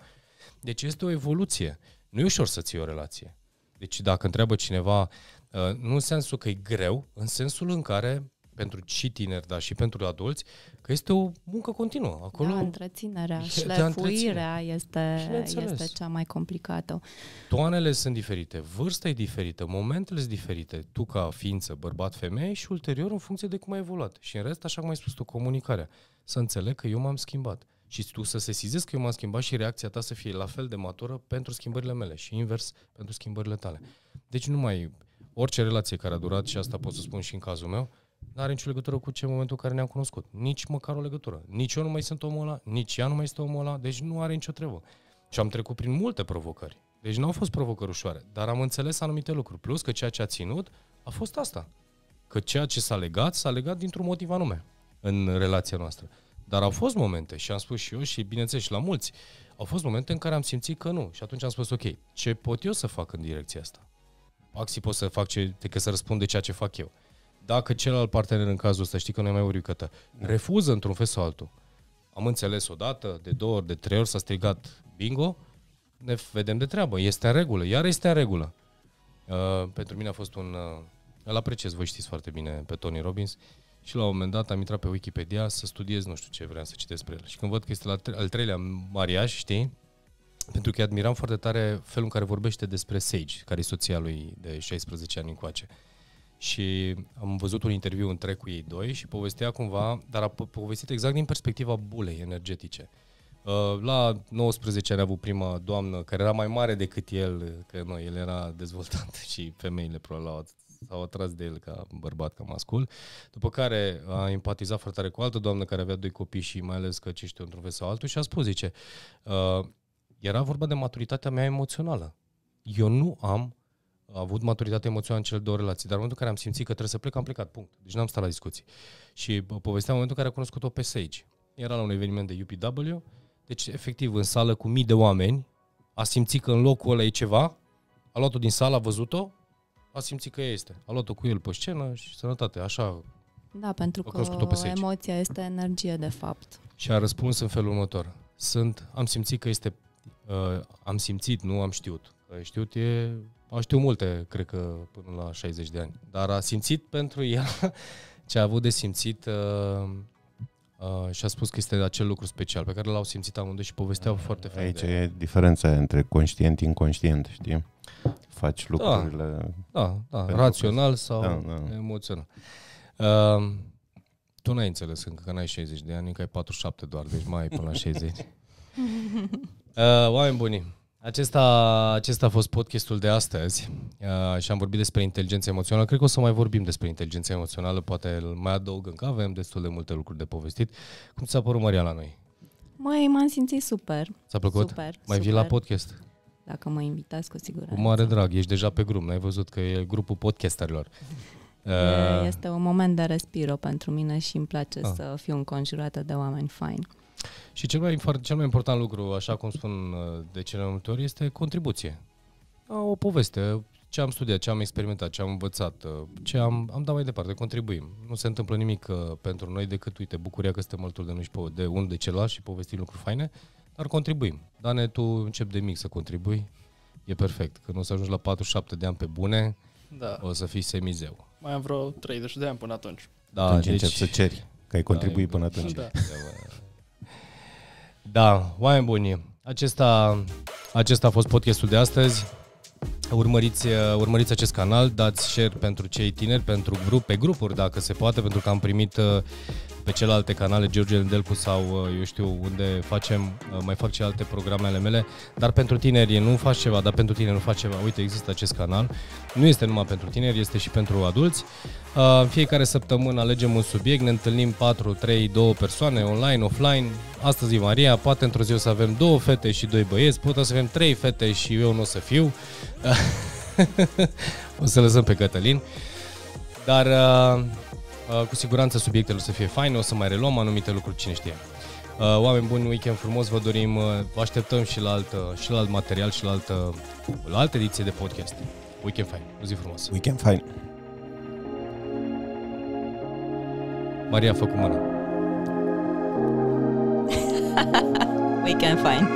Deci este o evoluție. Nu e ușor să ții o relație. Deci dacă întreabă cineva, uh, nu în sensul că e greu, în sensul în care pentru și tineri, dar și pentru adulți, că este o muncă continuă. Acolo da, întreținerea, (laughs) șlefuirea este, este cea mai complicată. Toanele sunt diferite, vârsta e diferită, momentele sunt diferite. Tu ca ființă, bărbat, femeie și ulterior în funcție de cum ai evoluat. Și în rest, așa cum ai spus tu, comunicarea. Să înțeleg că eu m-am schimbat. Și tu să sizezi că eu m-am schimbat și reacția ta să fie la fel de matură pentru schimbările mele și invers pentru schimbările tale. Deci nu mai... Orice relație care a durat, și asta pot să spun și în cazul meu, nu are nicio legătură cu ce momentul în care ne-am cunoscut. Nici măcar o legătură. Nici eu nu mai sunt omul ăla, nici ea nu mai este omul ăla, deci nu are nicio treabă. Și am trecut prin multe provocări. Deci nu au fost provocări ușoare, dar am înțeles anumite lucruri. Plus că ceea ce a ținut a fost asta. Că ceea ce s-a legat, s-a legat dintr-un motiv anume în relația noastră. Dar au fost momente, și am spus și eu, și bineînțeles și la mulți, au fost momente în care am simțit că nu. Și atunci am spus, ok, ce pot eu să fac în direcția asta? Axi pot să fac ce, decât să răspund de ceea ce fac eu dacă celălalt partener în cazul ăsta, știi că nu e mai uriucătă, da. refuză într-un fel sau altul. Am înțeles o dată, de două ori, de trei ori s-a strigat bingo, ne vedem de treabă. Este în regulă, iar este în regulă. Uh, pentru mine a fost un... Uh, îl apreciez, voi știți foarte bine, pe Tony Robbins. Și la un moment dat am intrat pe Wikipedia să studiez nu știu ce vreau să citesc despre el. Și când văd că este la tre- al treilea mariaj, știi? Pentru că admiram foarte tare felul în care vorbește despre Sage, care e soția lui de 16 ani încoace. Uh, și am văzut un interviu între cu ei doi și povestea cumva, dar a povestit exact din perspectiva bulei energetice. Uh, la 19 ani a avut prima doamnă care era mai mare decât el, că noi, el era dezvoltat (laughs) și femeile probabil s-au atras de el ca bărbat, ca mascul. După care a empatizat foarte tare cu altă doamnă care avea doi copii și mai ales că ce știu, într-un fel sau altul și a spus, zice, uh, era vorba de maturitatea mea emoțională. Eu nu am a avut maturitate emoțională în cele două relații, dar în momentul în care am simțit că trebuie să plec, am plecat, punct. Deci n-am stat la discuții. Și povesteam în momentul în care a cunoscut-o pe Sage. Era la un eveniment de UPW, deci efectiv în sală cu mii de oameni, a simțit că în locul ăla e ceva, a luat-o din sală, a văzut-o, a simțit că este. A luat-o cu el pe scenă și sănătate, așa. Da, pentru că pe emoția este energie, de fapt. Și a răspuns în felul următor. Sunt, am simțit că este, uh, am simțit, nu am știut. Că știut e au știut multe, cred că până la 60 de ani. Dar a simțit pentru el (laughs) ce a avut de simțit uh, uh, și a spus că este acel lucru special pe care l-au simțit amândoi și povesteau foarte fain. Aici de... e diferența între conștient și inconștient, știi? Faci da. lucrurile... Da, da, da rațional lucruri. sau da, da. emoțional. Uh, tu n-ai înțeles încă că n-ai 60 de ani, încă ai 47 doar, deci mai ai până la 60. (laughs) uh, oameni buni, acesta, acesta a fost podcastul de astăzi uh, și am vorbit despre inteligența emoțională. Cred că o să mai vorbim despre inteligența emoțională, poate îl mai adaug încă, avem destul de multe lucruri de povestit. Cum ți-a părut, Maria, la noi? Măi, m-am simțit super. s a plăcut? Super, mai vii la podcast? Dacă mă invitați, cu siguranță. Cu mare drag, ești deja pe grup, n-ai văzut că e grupul podcasterilor. Uh, este un moment de respiro pentru mine și îmi place ah. să fiu înconjurată de oameni faini. Și cel mai, cel mai important lucru, așa cum spun uh, de cele mai multe ori, este contribuție. O poveste, ce am studiat, ce am experimentat, ce am învățat, uh, ce am, am dat mai departe, contribuim. Nu se întâmplă nimic uh, pentru noi decât, uite, bucuria că suntem alături de noi și de unul de celălalt și povestim lucruri faine, dar contribuim. Dane, tu începi de mic să contribui, e perfect. Când o să ajungi la 47 de ani pe bune, da. o să fii semizeu. Mai am vreo 30 de ani până atunci. Da, atunci deci... încep să ceri, că ai contribuit da, până atunci. Da. Da, oameni buni, acesta, acesta a fost podcastul de astăzi. Urmăriți, urmăriți acest canal, dați share pentru cei tineri, pentru grup, pe grupuri dacă se poate, pentru că am primit pe celelalte canale, George Delcu sau uh, eu știu unde facem, uh, mai fac celelalte programele mele, dar pentru tineri nu faci ceva, dar pentru tineri nu faci ceva. Uite, există acest canal. Nu este numai pentru tineri, este și pentru adulți. Uh, în fiecare săptămână alegem un subiect, ne întâlnim 4, 3, 2 persoane, online, offline. Astăzi e Maria, poate într-o zi o să avem două fete și doi băieți, poate să avem trei fete și eu nu o să fiu. (laughs) o să lăsăm pe Cătălin. Dar Uh, cu siguranță subiectele o să fie faine, o să mai reluăm anumite lucruri, cine știe. Uh, oameni buni, weekend frumos, vă dorim, uh, vă așteptăm și la, altă, și la alt material și la altă, la altă ediție de podcast. Weekend fine, o zi frumoasă. Weekend fine. Maria a făcut mână. (laughs) weekend fine.